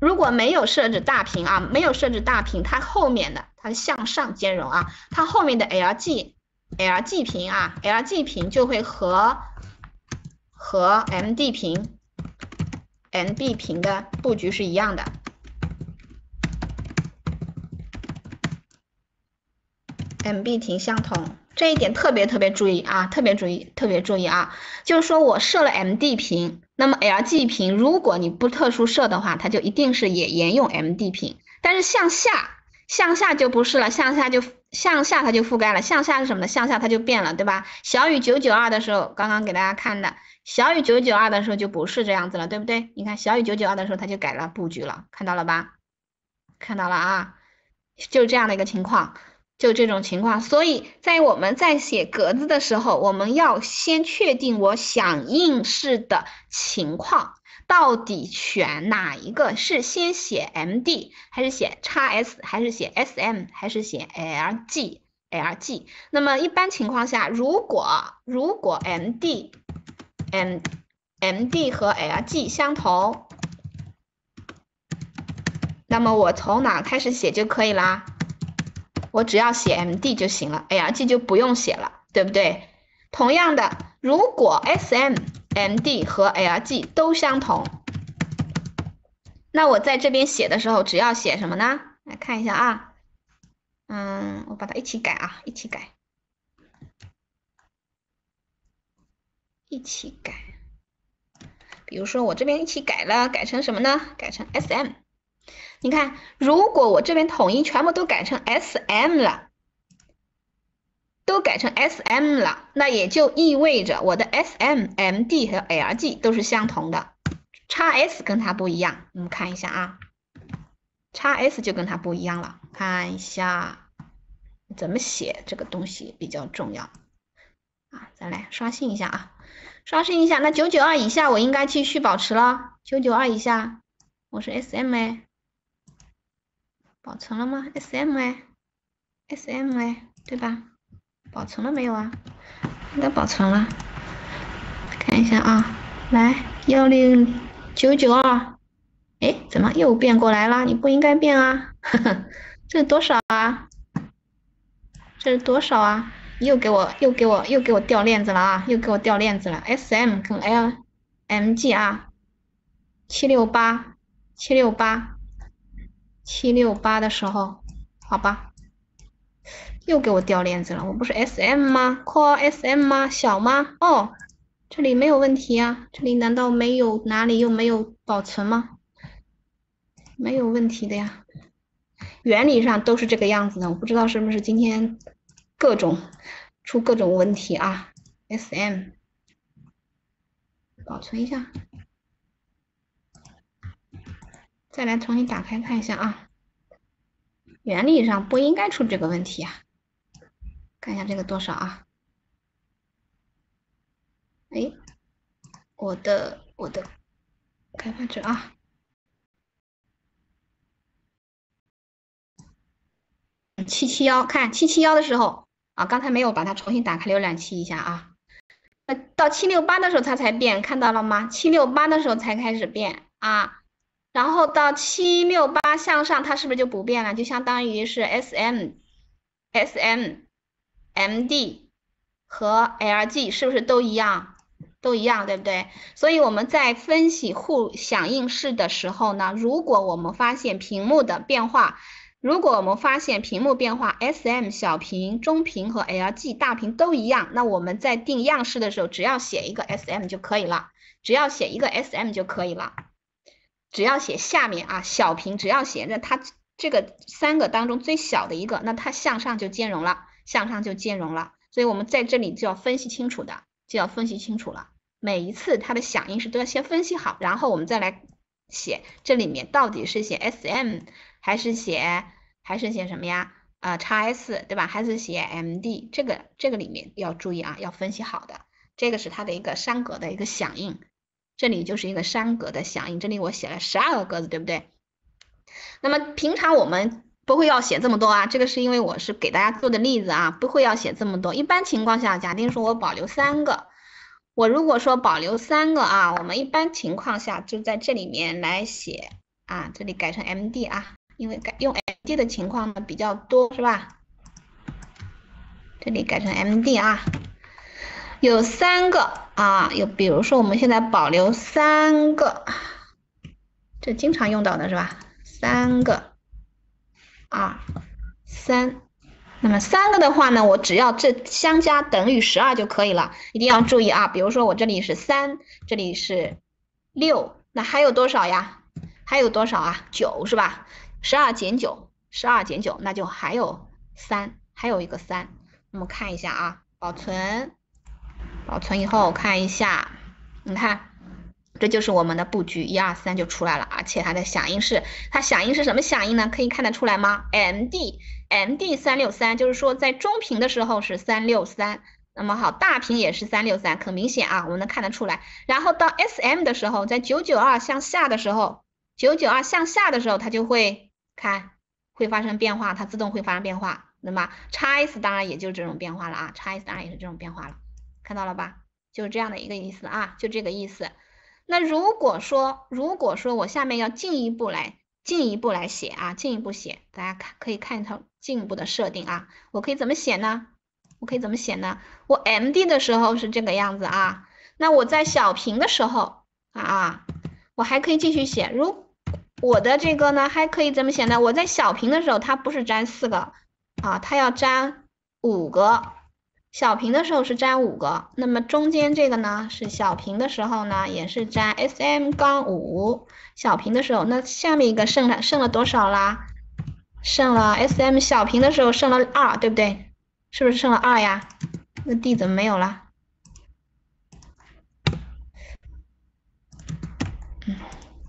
如果没有设置大屏啊，没有设置大屏，它后面的它向上兼容啊，它后面的 LG。LG 屏啊，LG 屏就会和和 MD 屏、MB 屏的布局是一样的，MB 屏相同，这一点特别特别注意啊，特别注意，特别注意啊！就是说我设了 MD 屏，那么 LG 屏如果你不特殊设的话，它就一定是也沿用 MD 屏，但是向下向下就不是了，向下就。向下它就覆盖了，向下是什么呢？向下它就变了，对吧？小于九九二的时候，刚刚给大家看的，小于九九二的时候就不是这样子了，对不对？你看，小于九九二的时候，它就改了布局了，看到了吧？看到了啊，就这样的一个情况，就这种情况，所以在我们在写格子的时候，我们要先确定我响应式的情况。到底选哪一个是先写 M D，还是写叉 S，还是写 S M，还是写 L G L G？那么一般情况下，如果如果 M D M M D 和 L G 相同，那么我从哪开始写就可以啦，我只要写 M D 就行了，L G 就不用写了，对不对？同样的，如果 S M。MD 和 LG 都相同，那我在这边写的时候，只要写什么呢？来看一下啊，嗯，我把它一起改啊，一起改，一起改。比如说我这边一起改了，改成什么呢？改成 SM。你看，如果我这边统一全部都改成 SM 了。都改成 S M 了，那也就意味着我的 S M M D 和 L G 都是相同的，叉 S 跟它不一样。我们看一下啊，叉 S 就跟它不一样了。看一下怎么写这个东西比较重要啊。再来刷新一下啊，刷新一下。那九九二以下我应该继续保持了。九九二以下我是 S M A，保存了吗？S M A，S M A 对吧？保存了没有啊？应该保存了，看一下啊。来幺零九九二，哎，怎么又变过来啦？你不应该变啊！这是多少啊？这是多少啊？又给我又给我又给我掉链子了啊！又给我掉链子了。S M 跟 L M G 啊，七六八七六八七六八的时候，好吧。又给我掉链子了，我不是 S M 吗？c a l l S M 吗？小吗？哦，这里没有问题啊，这里难道没有哪里又没有保存吗？没有问题的呀，原理上都是这个样子的，我不知道是不是今天各种出各种问题啊。S M 保存一下，再来重新打开看一下啊，原理上不应该出这个问题啊。看一下这个多少啊？哎，我的我的开发者啊，七七幺，看七七幺的时候啊，刚才没有把它重新打开浏览器一下啊。那到七六八的时候它才变，看到了吗？七六八的时候才开始变啊。然后到七六八向上，它是不是就不变了？就相当于是 S M S M。M D 和 L G 是不是都一样？都一样，对不对？所以我们在分析互响应式的时候呢，如果我们发现屏幕的变化，如果我们发现屏幕变化，S M 小屏、中屏和 L G 大屏都一样，那我们在定样式的时候，只要写一个 S M 就可以了，只要写一个 S M 就可以了，只要写下面啊小屏，只要写着它这个三个当中最小的一个，那它向上就兼容了。向上就兼容了，所以我们在这里就要分析清楚的，就要分析清楚了。每一次它的响应是都要先分析好，然后我们再来写这里面到底是写 S M 还是写还是写什么呀？啊，叉 S 对吧？还是写 M D？这个这个里面要注意啊，要分析好的。这个是它的一个三格的一个响应，这里就是一个三格的响应。这里我写了十二个格子，对不对？那么平常我们。不会要写这么多啊，这个是因为我是给大家做的例子啊，不会要写这么多。一般情况下，假定说我保留三个，我如果说保留三个啊，我们一般情况下就在这里面来写啊，这里改成 M D 啊，因为改用 M D 的情况呢比较多，是吧？这里改成 M D 啊，有三个啊，有比如说我们现在保留三个，这经常用到的是吧？三个。二三，那么三个的话呢，我只要这相加等于十二就可以了。一定要注意啊，比如说我这里是三，这里是六，那还有多少呀？还有多少啊？九是吧？十二减九，十二减九，那就还有三，还有一个三。我们看一下啊，保存，保存以后看一下，你看。这就是我们的布局，一二三就出来了，而且它的响应是，它响应是什么响应呢？可以看得出来吗？MD MD 三六三，就是说在中频的时候是三六三，那么好，大屏也是三六三，很明显啊，我们能看得出来。然后到 SM 的时候，在九九二向下的时候，九九二向下的时候，它就会看会发生变化，它自动会发生变化。那么 x S 当然也就这种变化了啊，x S 当然也是这种变化了，看到了吧？就是这样的一个意思啊，就这个意思。那如果说，如果说我下面要进一步来，进一步来写啊，进一步写，大家看可以看一套进一步的设定啊，我可以怎么写呢？我可以怎么写呢？我 M D 的时候是这个样子啊，那我在小屏的时候啊，我还可以继续写，如我的这个呢还可以怎么写呢？我在小屏的时候，它不是粘四个啊，它要粘五个。小瓶的时候是粘五个，那么中间这个呢是小瓶的时候呢也是粘 S M 杠五小瓶的时候，那下面一个剩了剩了多少啦？剩了 S M 小瓶的时候剩了二，对不对？是不是剩了二呀？那 D 怎么没有了？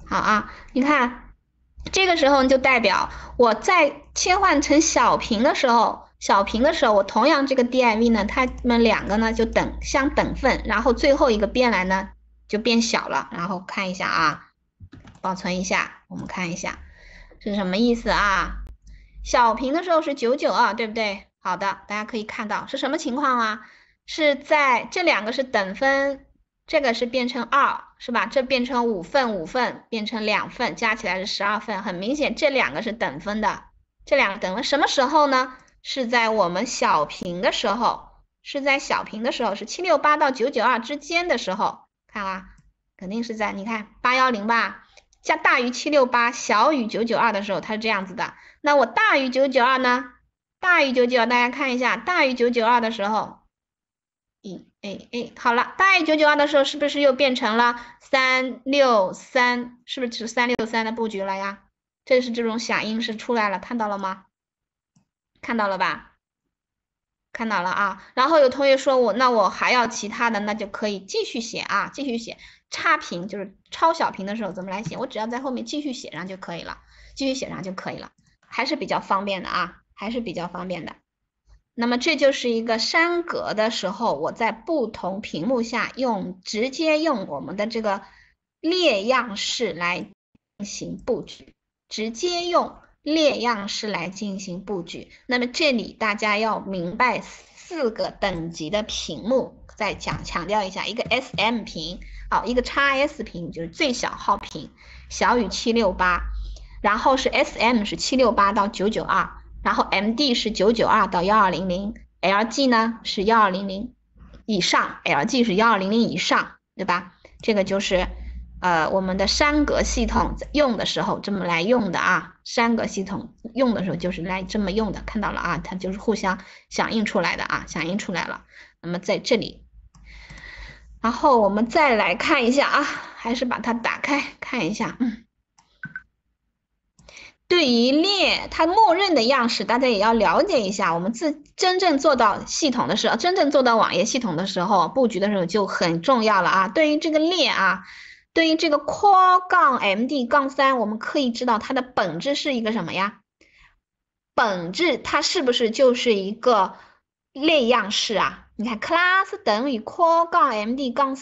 好啊，你看，这个时候就代表我在切换成小瓶的时候。小平的时候，我同样这个 div 呢，它们两个呢就等相等份，然后最后一个变来呢就变小了。然后看一下啊，保存一下，我们看一下是什么意思啊？小平的时候是九九啊，对不对？好的，大家可以看到是什么情况啊？是在这两个是等分，这个是变成二是吧？这变成五份五份变成两份，加起来是十二份，很明显这两个是等分的，这两个等分什么时候呢？是在我们小平的时候，是在小平的时候，是七六八到九九二之间的时候，看啊，肯定是在，你看八幺零吧，加大于七六八，小于九九二的时候，它是这样子的。那我大于九九二呢？大于九九二，大家看一下，大于九九二的时候，一，哎哎，好了，大于九九二的时候，是不是又变成了三六三？是不是是三六三的布局了呀？这是这种响应是出来了，看到了吗？看到了吧，看到了啊。然后有同学说，我那我还要其他的，那就可以继续写啊，继续写。差评就是超小屏的时候怎么来写？我只要在后面继续写上就可以了，继续写上就可以了，还是比较方便的啊，还是比较方便的。那么这就是一个三格的时候，我在不同屏幕下用直接用我们的这个列样式来进行布局，直接用。列样式来进行布局。那么这里大家要明白四个等级的屏幕。再讲强调一下，一个 S M 屏，好，一个叉 S 屏就是最小号屏，小于七六八，然后是 S M 是七六八到九九二，然后 M D 是九九二到幺二零零，L G 呢是幺二零零以上，L G 是幺二零零以上，对吧？这个就是。呃，我们的栅格系统用的时候这么来用的啊，栅格系统用的时候就是来这么用的，看到了啊，它就是互相响应出来的啊，响应出来了。那么在这里，然后我们再来看一下啊，还是把它打开看一下。嗯。对于列，它默认的样式大家也要了解一下。我们自真正做到系统的时候，真正做到网页系统的时候，布局的时候就很重要了啊。对于这个列啊。对于这个 “col-md-3”，杠我们可以知道它的本质是一个什么呀？本质它是不是就是一个类样式啊？你看，class 等于 “col-md-3”，杠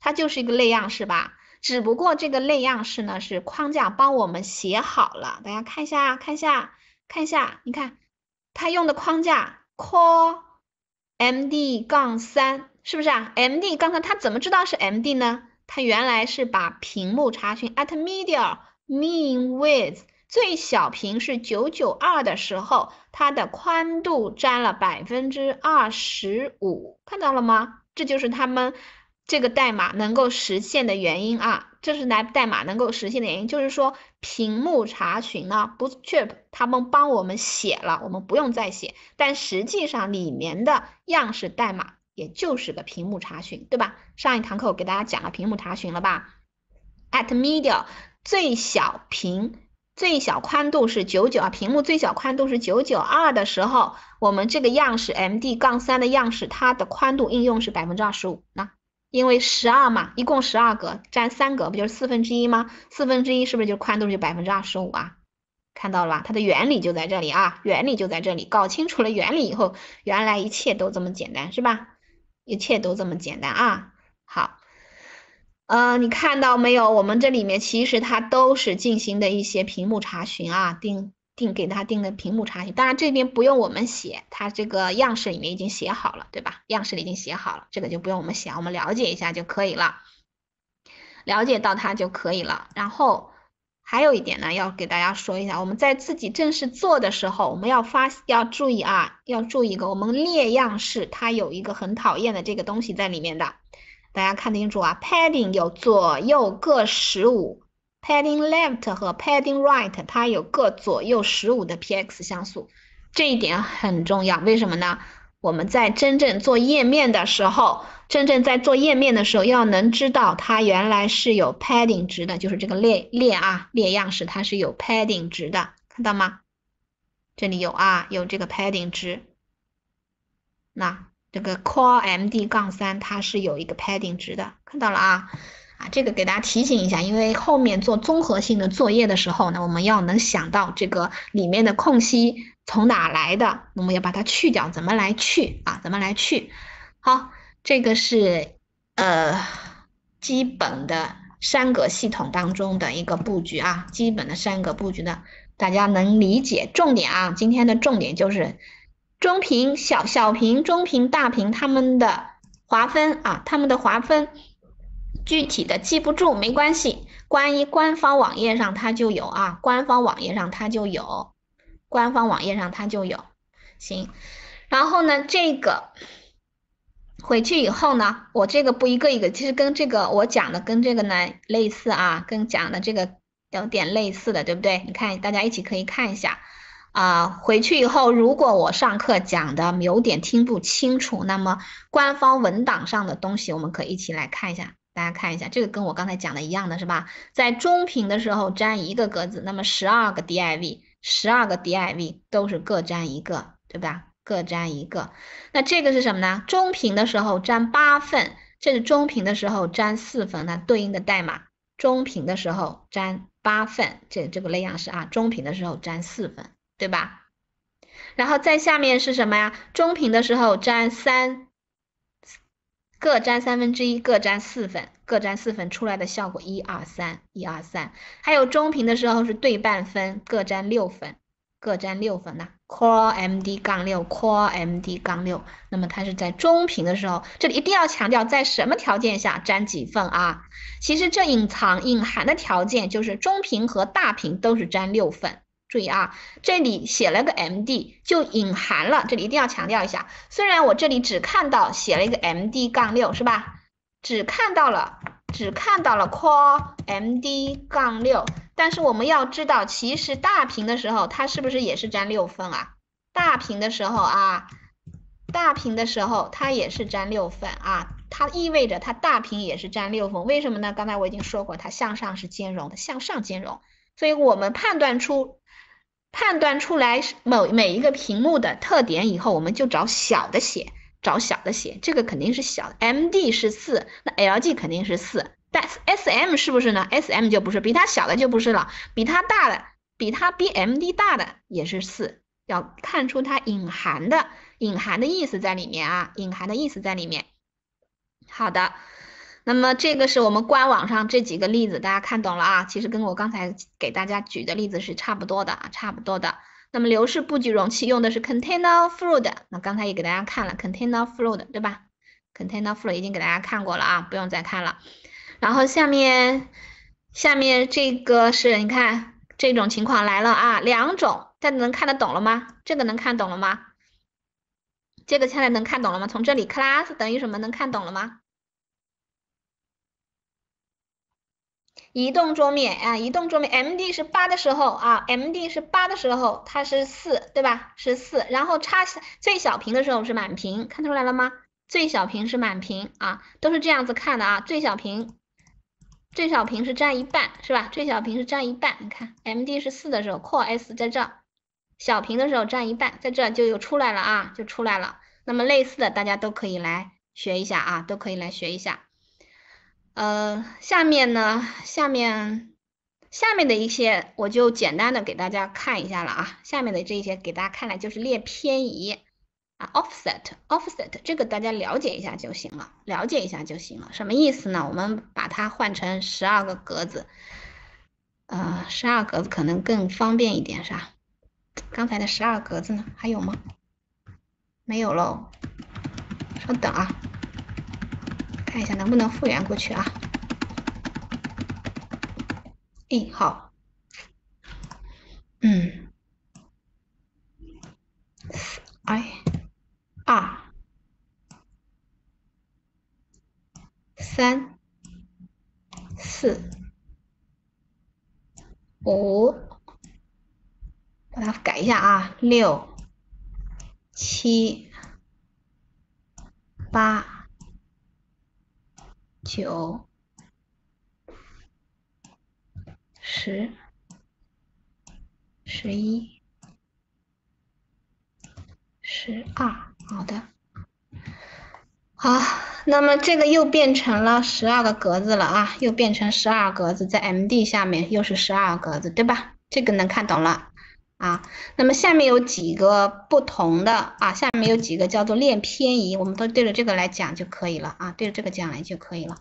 它就是一个类样式吧？只不过这个类样式呢，是框架帮我们写好了。大家看一下，看一下，看一下，你看它用的框架 “col-md-3”，杠是不是啊？“md” 刚才它怎么知道是 “md” 呢？它原来是把屏幕查询 at media m e a n width 最小屏是九九二的时候，它的宽度占了百分之二十五，看到了吗？这就是他们这个代码能够实现的原因啊，这是来代码能够实现的原因，就是说屏幕查询呢，不 p 他们帮我们写了，我们不用再写，但实际上里面的样式代码。也就是个屏幕查询，对吧？上一堂课我给大家讲了屏幕查询了吧？at media 最小屏最小宽度是九九啊，屏幕最小宽度是九九二的时候，我们这个样式 md- 杠三的样式，它的宽度应用是百分之二十五。那因为十二嘛，一共十二格，占三格，不就是四分之一吗？四分之一是不是就宽度就百分之二十五啊？看到了吧？它的原理就在这里啊，原理就在这里。搞清楚了原理以后，原来一切都这么简单，是吧？一切都这么简单啊，好，嗯，你看到没有？我们这里面其实它都是进行的一些屏幕查询啊，定定给它定的屏幕查询。当然这边不用我们写，它这个样式里面已经写好了，对吧？样式里已经写好了，这个就不用我们写，我们了解一下就可以了，了解到它就可以了，然后。还有一点呢，要给大家说一下，我们在自己正式做的时候，我们要发要注意啊，要注意一个，我们列样式它有一个很讨厌的这个东西在里面的，大家看清楚啊，padding 有左右各十五，padding left 和 padding right 它有各左右十五的 px 像素，这一点很重要，为什么呢？我们在真正做页面的时候，真正在做页面的时候，要能知道它原来是有 padding 值的，就是这个列列啊，列样式它是有 padding 值的，看到吗？这里有啊，有这个 padding 值。那这个 col-md-3 杠它是有一个 padding 值的，看到了啊啊，这个给大家提醒一下，因为后面做综合性的作业的时候呢，我们要能想到这个里面的空隙。从哪来的？我们要把它去掉，怎么来去啊？怎么来去。好，这个是呃基本的三个系统当中的一个布局啊，基本的三个布局呢，大家能理解。重点啊，今天的重点就是中频、小小频、中频、大频它们的划分啊，它们的划分具体的记不住没关系，关于官方网页上它就有啊，官方网页上它就有。官方网页上它就有行，然后呢，这个回去以后呢，我这个不一个一个，其实跟这个我讲的跟这个呢类似啊，跟讲的这个有点类似的，对不对？你看大家一起可以看一下啊。回去以后，如果我上课讲的有点听不清楚，那么官方文档上的东西我们可以一起来看一下，大家看一下，这个跟我刚才讲的一样的是吧？在中频的时候占一个格子，那么十二个 div。十二个 div 都是各占一个，对吧？各占一个。那这个是什么呢？中频的时候占八份，这是中频的时候占四份，那对应的代码。中频的时候占八份，这这个类样式啊。中频的时候占四份，对吧？然后再下面是什么呀？中频的时候占三。各占三分之一，各占四分，各占四分出来的效果，一二三，一二三，还有中频的时候是对半分，各占六分，各占六分呢，core md 杠六，core md 杠六，那么它是在中频的时候，这里一定要强调在什么条件下占几份啊？其实这隐藏隐含的条件就是中频和大频都是占六份，注意啊，这里写了个 M D，就隐含了。这里一定要强调一下，虽然我这里只看到写了一个 M D 杠六，是吧？只看到了，只看到了 call M D 杠六，但是我们要知道，其实大屏的时候，它是不是也是占六分啊？大屏的时候啊，大屏的时候它也是占六分啊，它意味着它大屏也是占六分，为什么呢？刚才我已经说过，它向上是兼容的，向上兼容，所以我们判断出。判断出来是某每一个屏幕的特点以后，我们就找小的写，找小的写，这个肯定是小的。M D 是四，那 L G 肯定是四，但 S M 是不是呢？S M 就不是，比它小的就不是了，比它大的，比它比 M D 大的也是四。要看出它隐含的隐含的意思在里面啊，隐含的意思在里面。好的。那么这个是我们官网上这几个例子，大家看懂了啊？其实跟我刚才给大家举的例子是差不多的啊，差不多的。那么流式布局容器用的是 container-fluid，那刚才也给大家看了 container-fluid，对吧？container-fluid 已经给大家看过了啊，不用再看了。然后下面下面这个是你看这种情况来了啊，两种，大家能看得懂了吗？这个能看懂了吗？这个现在能看懂了吗？从这里 class 等于什么能看懂了吗？移动桌面啊，移动桌面，MD 是八的时候啊，MD 是八的时候，它是四，对吧？是四，然后叉最小屏的时候是满屏，看出来了吗？最小屏是满屏啊，都是这样子看的啊，最小屏，最小屏是占一半，是吧？最小屏是占一半，你看，MD 是四的时候，Core S 在这儿，小屏的时候占一半，在这儿就又出来了啊，就出来了。那么类似的，大家都可以来学一下啊，都可以来学一下。呃，下面呢，下面下面的一些，我就简单的给大家看一下了啊。下面的这一些给大家看来就是列偏移啊，offset，offset，这个大家了解一下就行了，了解一下就行了。什么意思呢？我们把它换成十二个格子，呃，十二格子可能更方便一点是吧？刚才的十二格子呢，还有吗？没有喽，稍等啊。看一下能不能复原过去啊？哎，好，嗯，二三四五，把它改一下啊，六七八。九，十，十一，十二，好的，好，那么这个又变成了十二个格子了啊，又变成十二格子，在 M D 下面又是十二格子，对吧？这个能看懂了。啊，那么下面有几个不同的啊，下面有几个叫做链偏移，我们都对着这个来讲就可以了啊，对着这个讲来就可以了。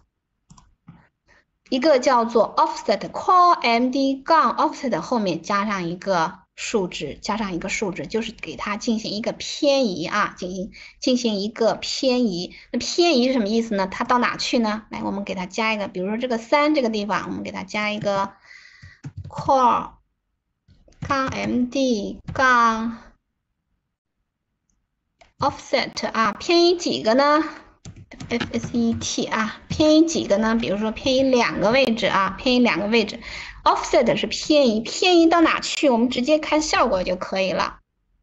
一个叫做 offset call md 杠 offset 后面加上一个数值，加上一个数值，就是给它进行一个偏移啊，进行进行一个偏移。那偏移是什么意思呢？它到哪去呢？来，我们给它加一个，比如说这个三这个地方，我们给它加一个 call。杠 M D 杠 offset 啊偏移几个呢？f f s e t 啊偏移几个呢？比如说偏移两个位置啊偏移两个位置 offset 是偏移偏移到哪去？我们直接看效果就可以了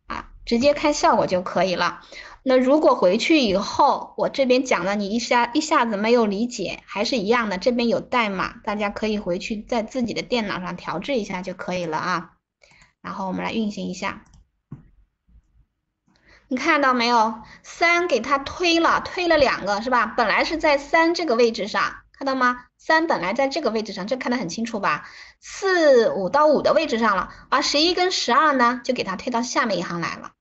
啊直接看效果就可以了。那如果回去以后我这边讲了你一下一下子没有理解还是一样的，这边有代码大家可以回去在自己的电脑上调制一下就可以了啊。然后我们来运行一下，你看到没有？三给它推了，推了两个，是吧？本来是在三这个位置上，看到吗？三本来在这个位置上，这看得很清楚吧？四五到五的位置上了，而十一跟十二呢，就给它推到下面一行来了，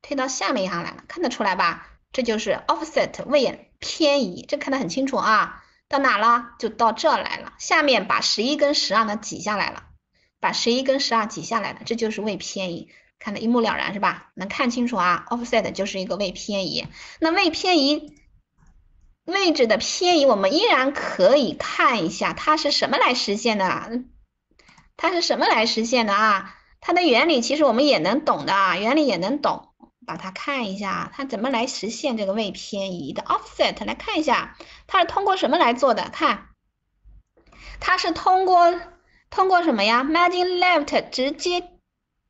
推到下面一行来了，看得出来吧？这就是 offset 位偏移，这看得很清楚啊。到哪了？就到这来了，下面把十一跟十二呢挤下来了。把十一跟十二挤下来了，这就是位偏移，看得一目了然是吧？能看清楚啊？offset 就是一个位偏移。那位偏移位置的偏移，我们依然可以看一下它是什么来实现的，它是什么来实现的啊？它的原理其实我们也能懂的，啊，原理也能懂。把它看一下，它怎么来实现这个位偏移的 offset？来看一下，它是通过什么来做的？看，它是通过。通过什么呀？margin left 直接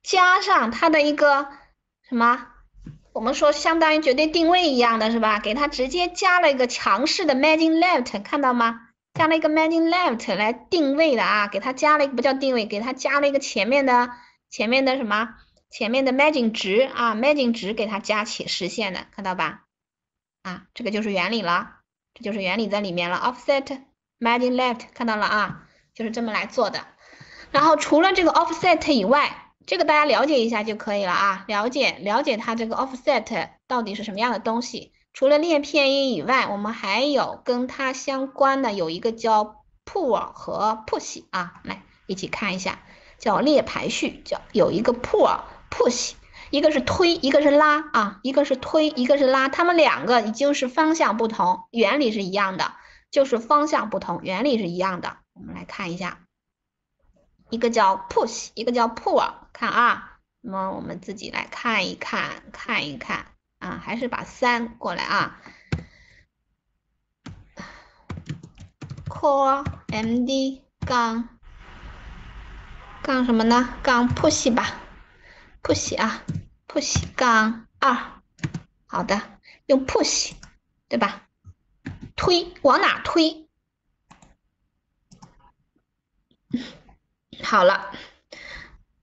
加上它的一个什么？我们说相当于绝对定位一样的，是吧？给它直接加了一个强势的 margin left，看到吗？加了一个 margin left 来定位的啊，给它加了一个不叫定位，给它加了一个前面的前面的什么？前面的 margin 值啊，margin 值给它加起实现的，看到吧？啊，这个就是原理了，这就是原理在里面了，offset margin left，看到了啊，就是这么来做的。然后除了这个 offset 以外，这个大家了解一下就可以了啊。了解了解它这个 offset 到底是什么样的东西。除了裂片音以外，我们还有跟它相关的，有一个叫 pull 和 push 啊。来一起看一下，叫列排序，叫有一个 pull push，一个是推，一个是拉啊，一个是推，一个是拉，它们两个已经是方向不同，原理是一样的，就是方向不同，原理是一样的。我们来看一下。一个叫 push，一个叫 pull，看啊，那么我们自己来看一看看一看啊，还是把三过来啊，cmd a l l 杠杠什么呢？杠 push 吧，push 啊，push 杠二，好的，用 push 对吧？推往哪推？好了，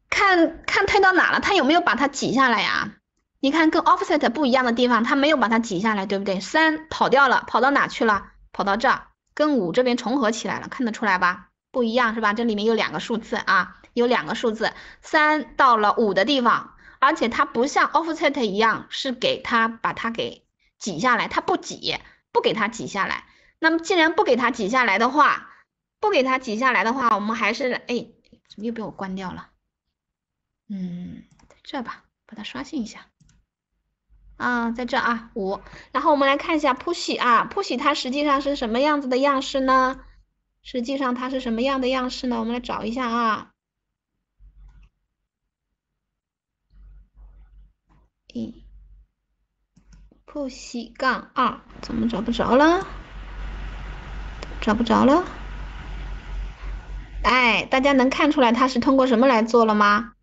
看看推到哪了，他有没有把它挤下来呀？你看跟 offset 不一样的地方，他没有把它挤下来，对不对？三跑掉了，跑到哪去了？跑到这儿，跟五这边重合起来了，看得出来吧？不一样是吧？这里面有两个数字啊，有两个数字，三到了五的地方，而且它不像 offset 一样是给它把它给挤下来，它不挤，不给它挤下来。那么既然不给它挤下来的话，不给它挤下来的话，我们还是哎。怎么又被我关掉了？嗯，在这吧，把它刷新一下。啊，在这啊，五。然后我们来看一下 push 啊，p u s h 它实际上是什么样子的样式呢？实际上它是什么样的样式呢？我们来找一下啊。一 s h 杠二，怎么找不着了？找不着了。哎，大家能看出来他是通过什么来做了吗？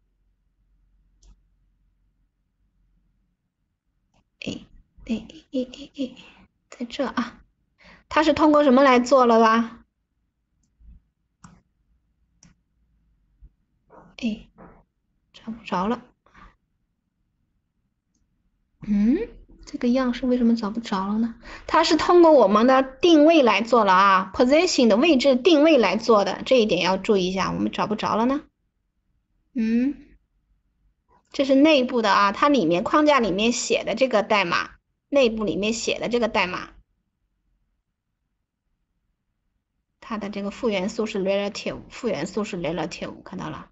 哎哎哎哎哎，在这啊，他是通过什么来做了吧？哎，找不着了。嗯？这个样式为什么找不着了呢？它是通过我们的定位来做了啊，position 的位置定位来做的，这一点要注意一下。我们找不着了呢。嗯，这是内部的啊，它里面框架里面写的这个代码，内部里面写的这个代码，它的这个复元素是 relative，复元素是 relative，看到了？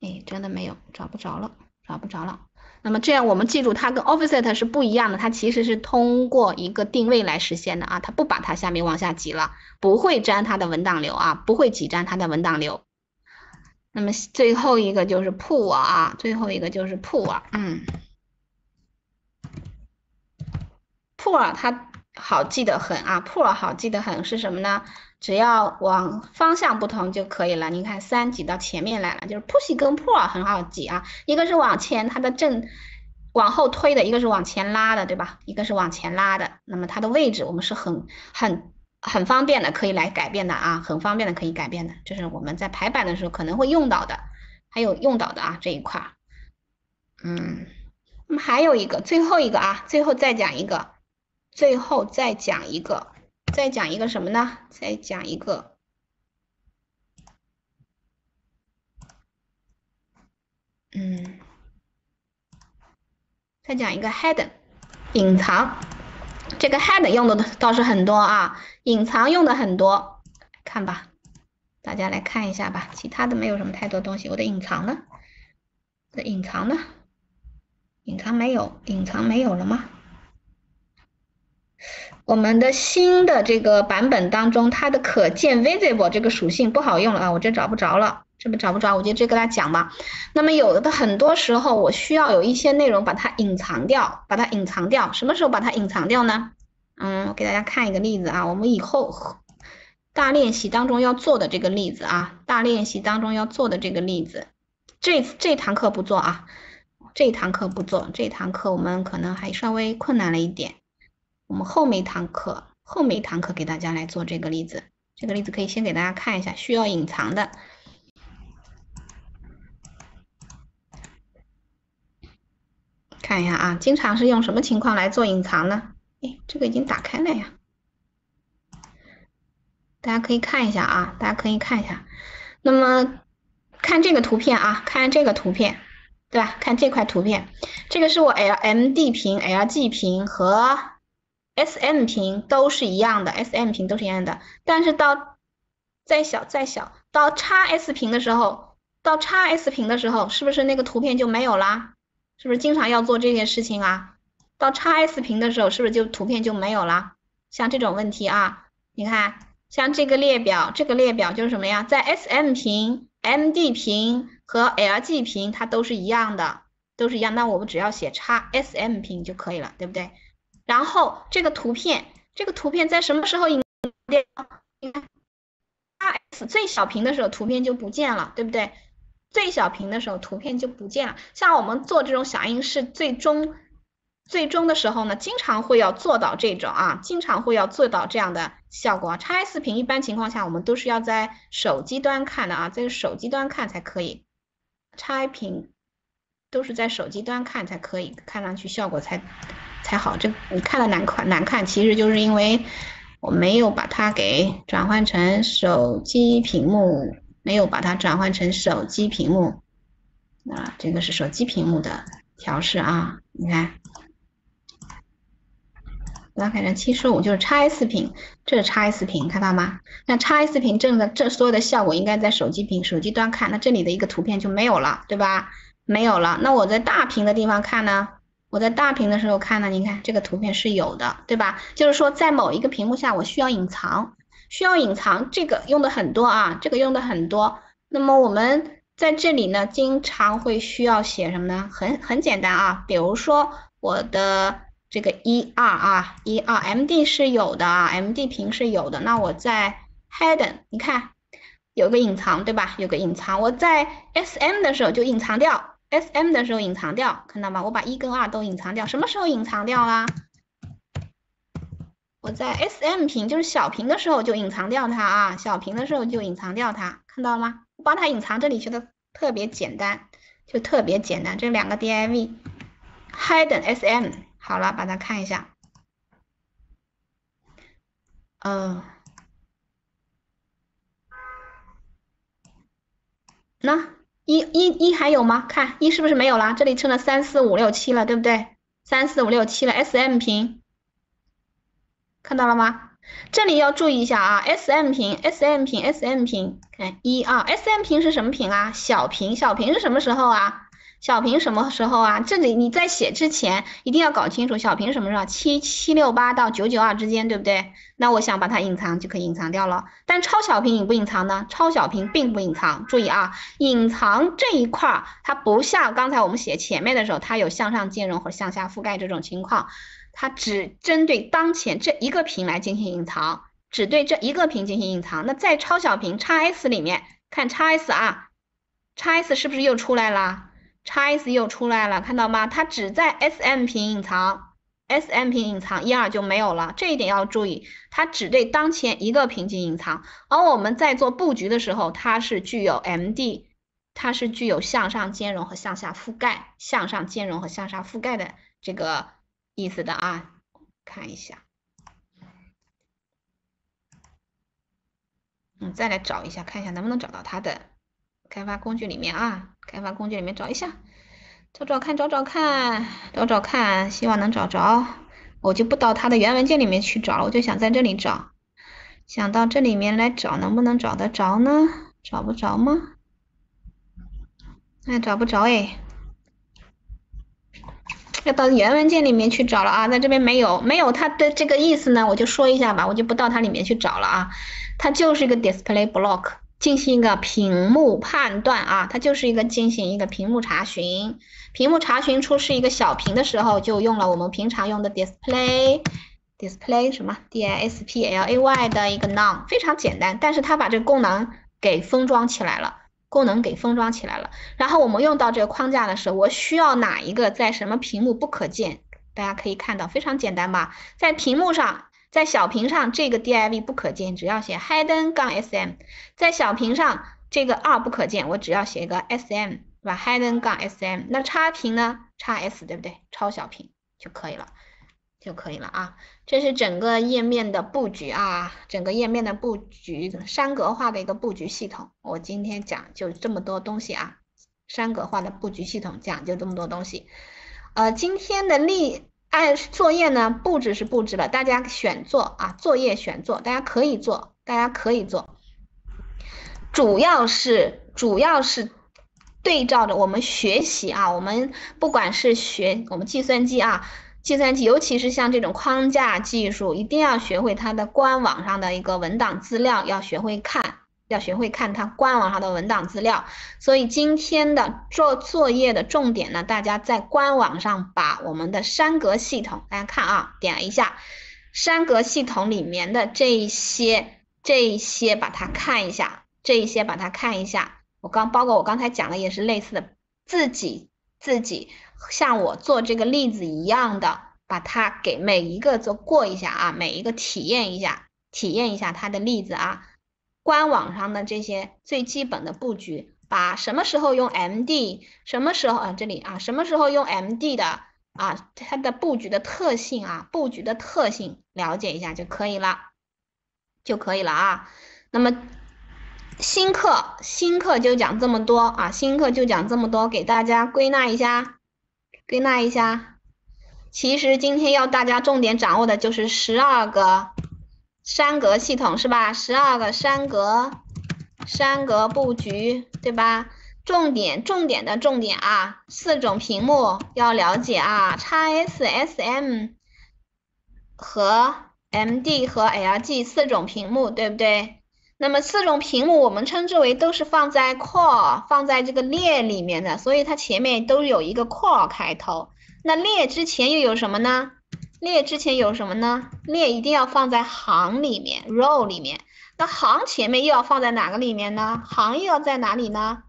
哎，真的没有，找不着了，找不着了。那么这样，我们记住它跟 offset 是不一样的，它其实是通过一个定位来实现的啊，它不把它下面往下挤了，不会粘它的文档流啊，不会挤占它的文档流。那么最后一个就是 pull 啊，最后一个就是 pull，嗯，pull 它好记得很啊，pull 好记得很，是什么呢？只要往方向不同就可以了。你看，三挤到前面来了，就是 push 跟 pull 很好挤啊。一个是往前它的正，往后推的；一个是往前拉的，对吧？一个是往前拉的。那么它的位置我们是很很很方便的，可以来改变的啊，很方便的可以改变的。这是我们在排版的时候可能会用到的，还有用到的啊这一块。嗯，那么还有一个，最后一个啊，最后再讲一个，最后再讲一个。再讲一个什么呢？再讲一个，嗯，再讲一个 hidden，隐藏。这个 head 用的倒是很多啊，隐藏用的很多。看吧，大家来看一下吧。其他的没有什么太多东西，我的隐藏呢？的隐藏呢？隐藏没有，隐藏没有了吗？我们的新的这个版本当中，它的可见 visible 这个属性不好用了啊，我这找不着了，这不找不着，我就这跟大家讲吧。那么有的很多时候，我需要有一些内容把它隐藏掉，把它隐藏掉。什么时候把它隐藏掉呢？嗯，我给大家看一个例子啊，我们以后大练习当中要做的这个例子啊，大练习当中要做的这个例子，这这堂课不做啊，这堂课不做，这堂课我们可能还稍微困难了一点。我们后面一堂课，后面一堂课给大家来做这个例子。这个例子可以先给大家看一下，需要隐藏的，看一下啊，经常是用什么情况来做隐藏呢？哎，这个已经打开了呀，大家可以看一下啊，大家可以看一下。那么看这个图片啊，看这个图片，对吧？看这块图片，这个是我 LMD 屏、LG 屏和。S M 屏都是一样的，S M 屏都是一样的，但是到再小再小到 x S 屏的时候，到 x S 屏的时候，是不是那个图片就没有啦？是不是经常要做这些事情啊？到 x S 屏的时候，是不是就图片就没有啦？像这种问题啊，你看，像这个列表，这个列表就是什么呀？在 S M 屏、M D 屏和 L G 屏，它都是一样的，都是一样。那我们只要写 x S M 屏就可以了，对不对？然后这个图片，这个图片在什么时候引？你看，X 最小屏的时候，图片就不见了，对不对？最小屏的时候，图片就不见了。像我们做这种响应式，最终、最终的时候呢，经常会要做到这种啊，经常会要做到这样的效果。差 s 屏，一般情况下我们都是要在手机端看的啊，在手机端看才可以。x 屏都是在手机端看才可以，看上去效果才。还好，这你看了难看难看，其实就是因为我没有把它给转换成手机屏幕，没有把它转换成手机屏幕。啊，这个是手机屏幕的调试啊，你看，拉开看这七十五就是叉 S 屏，这是叉 S 屏，看到吗？那叉 S 屏，正的这所有的效果应该在手机屏手机端看，那这里的一个图片就没有了，对吧？没有了。那我在大屏的地方看呢？我在大屏的时候看了，你看这个图片是有的，对吧？就是说在某一个屏幕下，我需要隐藏，需要隐藏这个用的很多啊，这个用的很多。那么我们在这里呢，经常会需要写什么呢？很很简单啊，比如说我的这个一二啊，一二，MD 是有的啊，MD 屏是有的。那我在 hidden，你看有个隐藏，对吧？有个隐藏，我在 SM 的时候就隐藏掉。S M 的时候隐藏掉，看到吗？我把一跟二都隐藏掉，什么时候隐藏掉啦？我在 S M 屏，就是小屏的时候就隐藏掉它啊，小屏的时候就隐藏掉它，看到了吗？把它隐藏，这里学的特别简单，就特别简单，这两个 D I V hidden S M 好了，把它看一下，嗯，那。一一一还有吗？看一是不是没有了？这里成了三四五六七了，对不对？三四五六七了，S M 屏看到了吗？这里要注意一下啊，S M 屏，S M 屏，S M 屏，看一啊，S M 屏是什么屏啊？小屏，小屏是什么时候啊？小屏什么时候啊？这里你在写之前一定要搞清楚小屏什么时候，七七六八到九九二之间，对不对？那我想把它隐藏就可以隐藏掉了。但超小屏隐不隐藏呢？超小屏并不隐藏。注意啊，隐藏这一块儿它不像刚才我们写前面的时候，它有向上兼容和向下覆盖这种情况，它只针对当前这一个屏来进行隐藏，只对这一个屏进行隐藏。那在超小屏叉 S 里面看叉 S 啊，叉 S 是不是又出来了？叉 s 又出来了，看到吗？它只在 s m 屏隐藏，s m 屏隐藏，一二就没有了。这一点要注意，它只对当前一个瓶颈隐藏。而我们在做布局的时候，它是具有 m d，它是具有向上兼容和向下覆盖，向上兼容和向下覆盖的这个意思的啊。看一下，嗯，再来找一下，看一下能不能找到它的开发工具里面啊。开发工具里面找一下，找找看，找找看，找找看，希望能找着。我就不到它的原文件里面去找了，我就想在这里找，想到这里面来找，能不能找得着呢？找不着吗？哎，找不着哎，要到原文件里面去找了啊。在这边没有，没有它的这个意思呢，我就说一下吧，我就不到它里面去找了啊。它就是一个 display block。进行一个屏幕判断啊，它就是一个进行一个屏幕查询，屏幕查询出是一个小屏的时候，就用了我们平常用的 display，display 什么 d i s p l a y 的一个 non，非常简单，但是它把这个功能给封装起来了，功能给封装起来了。然后我们用到这个框架的时候，我需要哪一个在什么屏幕不可见，大家可以看到非常简单吧，在屏幕上。在小屏上，这个 div 不可见，只要写 hidden 杠 sm。在小屏上，这个二不可见，我只要写一个 sm，是吧？hidden 杠 sm。那差屏呢？差 s，对不对？超小屏就可以了，就可以了啊。这是整个页面的布局啊，整个页面的布局，三格化的一个布局系统。我今天讲就这么多东西啊，三格化的布局系统讲就这么多东西。呃，今天的例。按作业呢布置是布置了，大家选做啊，作业选做，大家可以做，大家可以做。主要是主要是对照着我们学习啊，我们不管是学我们计算机啊，计算机尤其是像这种框架技术，一定要学会它的官网上的一个文档资料，要学会看。要学会看它官网上的文档资料，所以今天的做作业的重点呢，大家在官网上把我们的山格系统，大家看啊，点一下山格系统里面的这一些这一些，把它看一下，这一些把它看一下。我刚包括我刚才讲的也是类似的，自己自己像我做这个例子一样的，把它给每一个做过一下啊，每一个体验一下，体验一下它的例子啊。官网上的这些最基本的布局，把什么时候用 MD，什么时候啊这里啊什么时候用 MD 的啊，它的布局的特性啊，布局的特性了解一下就可以了，就可以了啊。那么新课新课就讲这么多啊，新课就讲这么多，给大家归纳一下，归纳一下。其实今天要大家重点掌握的就是十二个。栅格系统是吧？十二个栅格，栅格布局对吧？重点重点的重点啊，四种屏幕要了解啊，x S、S M 和 M D 和 L G 四种屏幕对不对？那么四种屏幕我们称之为都是放在 core 放在这个列里面的，所以它前面都有一个 core 开头。那列之前又有什么呢？列之前有什么呢？列一定要放在行里面，row 里面。那行前面又要放在哪个里面呢？行又要在哪里呢？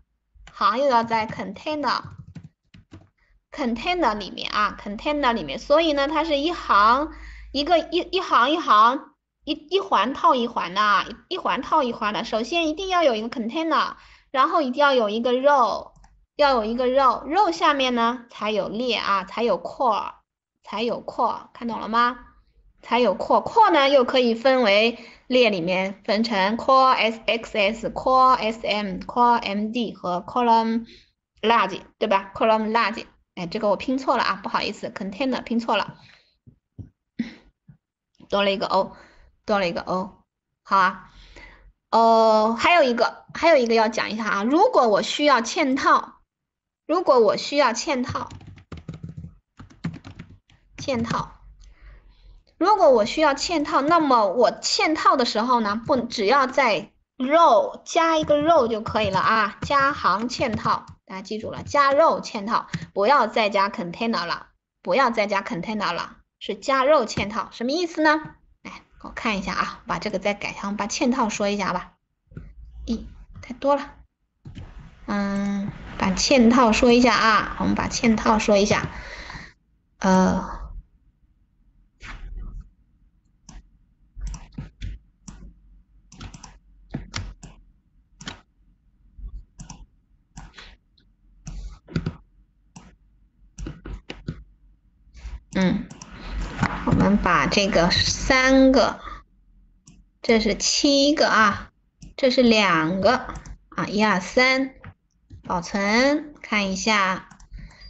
行又要在 container，container 里面啊，container 里面。所以呢，它是一行一个一一行一行一一环套一环的啊，一环套一环的。首先一定要有一个 container，然后一定要有一个 row，要有一个 row，row 下面呢才有列啊，才有 core。才有扩，看懂了吗？才有扩，扩呢又可以分为列里面分成 col s x s col s m col m d 和 column large，对吧？column large，哎，这个我拼错了啊，不好意思，container 拼错了，多了一个 o，多了一个 o，好啊。哦，还有一个，还有一个要讲一下啊，如果我需要嵌套，如果我需要嵌套。嵌套，如果我需要嵌套，那么我嵌套的时候呢，不只要在 row 加一个 row 就可以了啊，加行嵌套，大家记住了，加 row 嵌套，不要再加 container 了，不要再加 container 了，是加 row 嵌套，什么意思呢？哎，我看一下啊，把这个再改一下，我们把嵌套说一下吧。咦，太多了。嗯，把嵌套说一下啊，我们把嵌套说一下，呃。嗯，我们把这个三个，这是七个啊，这是两个啊，一二三，保存，看一下，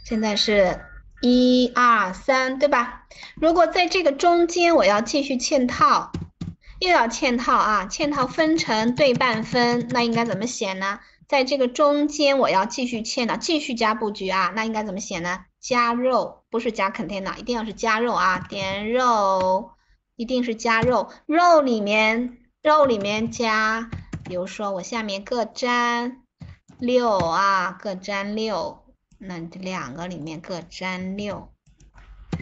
现在是一二三对吧？如果在这个中间我要继续嵌套，又要嵌套啊，嵌套分成对半分，那应该怎么写呢？在这个中间我要继续嵌呢，继续加布局啊，那应该怎么写呢？加肉不是加 container，一定要是加肉啊！点肉，一定是加肉。肉里面，肉里面加，比如说我下面各粘六啊，各粘六，那两个里面各粘六，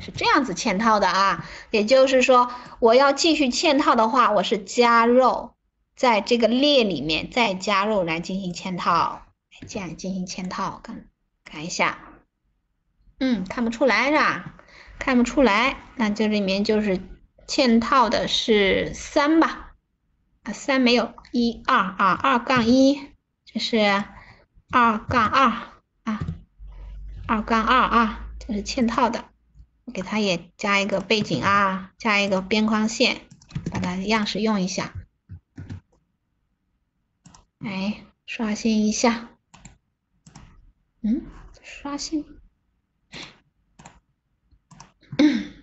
是这样子嵌套的啊。也就是说，我要继续嵌套的话，我是加肉，在这个列里面再加肉来进行嵌套，这样进行嵌套。看，看一下。嗯，看不出来是吧？看不出来，那这里面就是嵌套的是三吧？啊，三没有，一二啊，二杠一，这是二杠二啊，二杠二啊，这是嵌套的。我给它也加一个背景啊，加一个边框线，把它样式用一下。哎，刷新一下。嗯，刷新。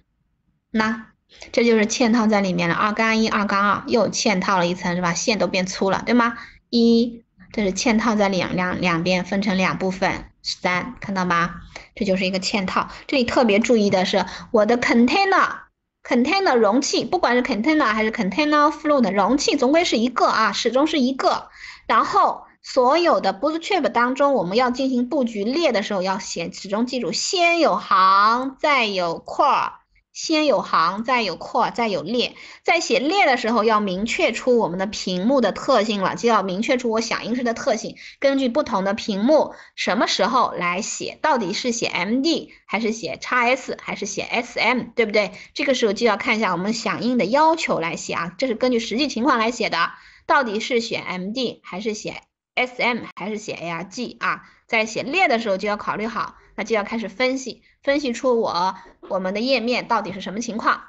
那这就是嵌套在里面了，二杠一，二杠二，又嵌套了一层，是吧？线都变粗了，对吗？一，这是嵌套在两两两边分成两部分，三，看到吗？这就是一个嵌套。这里特别注意的是，我的 container，container 容器，不管是 container 还是 container fluid，容器总归是一个啊，始终是一个。然后所有的 Bootstrap 当中，我们要进行布局列的时候，要写，始终记住：先有行，再有块；先有行，再有块，再有列。在写列的时候，要明确出我们的屏幕的特性了，就要明确出我响应式的特性。根据不同的屏幕，什么时候来写？到底是写 MD 还是写 XS 还是写 SM，对不对？这个时候就要看一下我们响应的要求来写啊，这是根据实际情况来写的。到底是写 MD 还是写？S M 还是写 A R G 啊，在写列的时候就要考虑好，那就要开始分析，分析出我我们的页面到底是什么情况。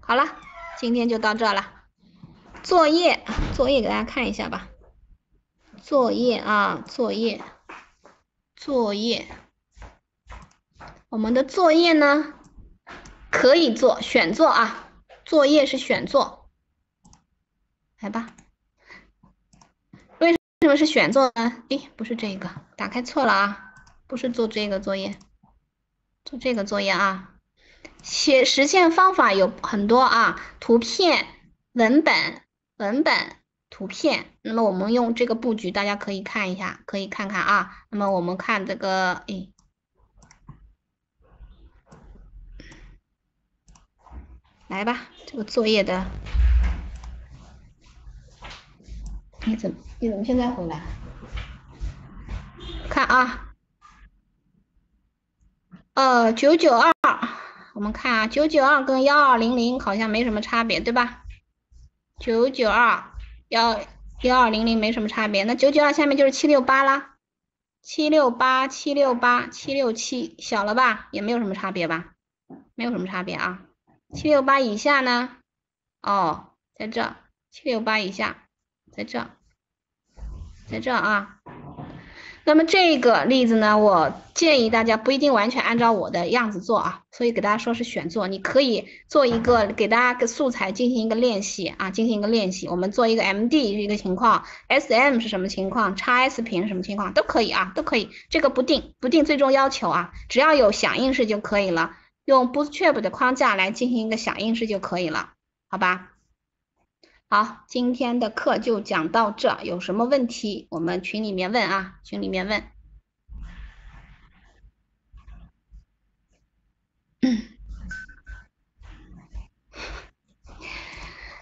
好了，今天就到这了。作业，作业给大家看一下吧。作业啊，作业，作业，我们的作业呢，可以做选做啊，作业是选做。来吧。什么是选做？哎，不是这个，打开错了啊！不是做这个作业，做这个作业啊！写实现方法有很多啊，图片、文本、文本、图片。那么我们用这个布局，大家可以看一下，可以看看啊。那么我们看这个，哎，来吧，这个作业的。你怎么你怎么现在回来？看啊，呃，九九二，我们看啊，九九二跟幺二零零好像没什么差别，对吧？九九二幺幺二零零没什么差别，那九九二下面就是七六八啦，七六八七六八七六七小了吧？也没有什么差别吧？没有什么差别啊，七六八以下呢？哦，在这七六八以下。在这，在这啊，那么这个例子呢，我建议大家不一定完全按照我的样子做啊，所以给大家说是选做，你可以做一个给大家个素材进行一个练习啊，进行一个练习，我们做一个 M D 一个情况，S M 是什么情况，叉 S 平是什么情况，都可以啊，都可以，这个不定不定最终要求啊，只要有响应式就可以了，用 Bootstrap 的框架来进行一个响应式就可以了，好吧？好，今天的课就讲到这。有什么问题，我们群里面问啊，群里面问。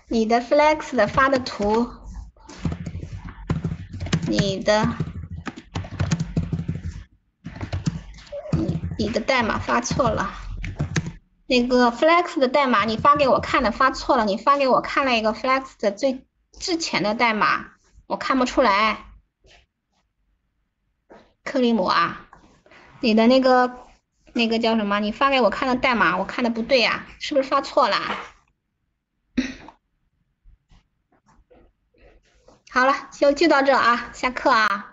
你的 Flex 的发的图，你的，你你的代码发错了。那个 Flex 的代码你发给我看了，发错了。你发给我看了一个 Flex 的最之前的代码，我看不出来。克里姆啊，你的那个那个叫什么？你发给我看的代码我看的不对呀，是不是发错了？好了，就就到这啊，下课啊。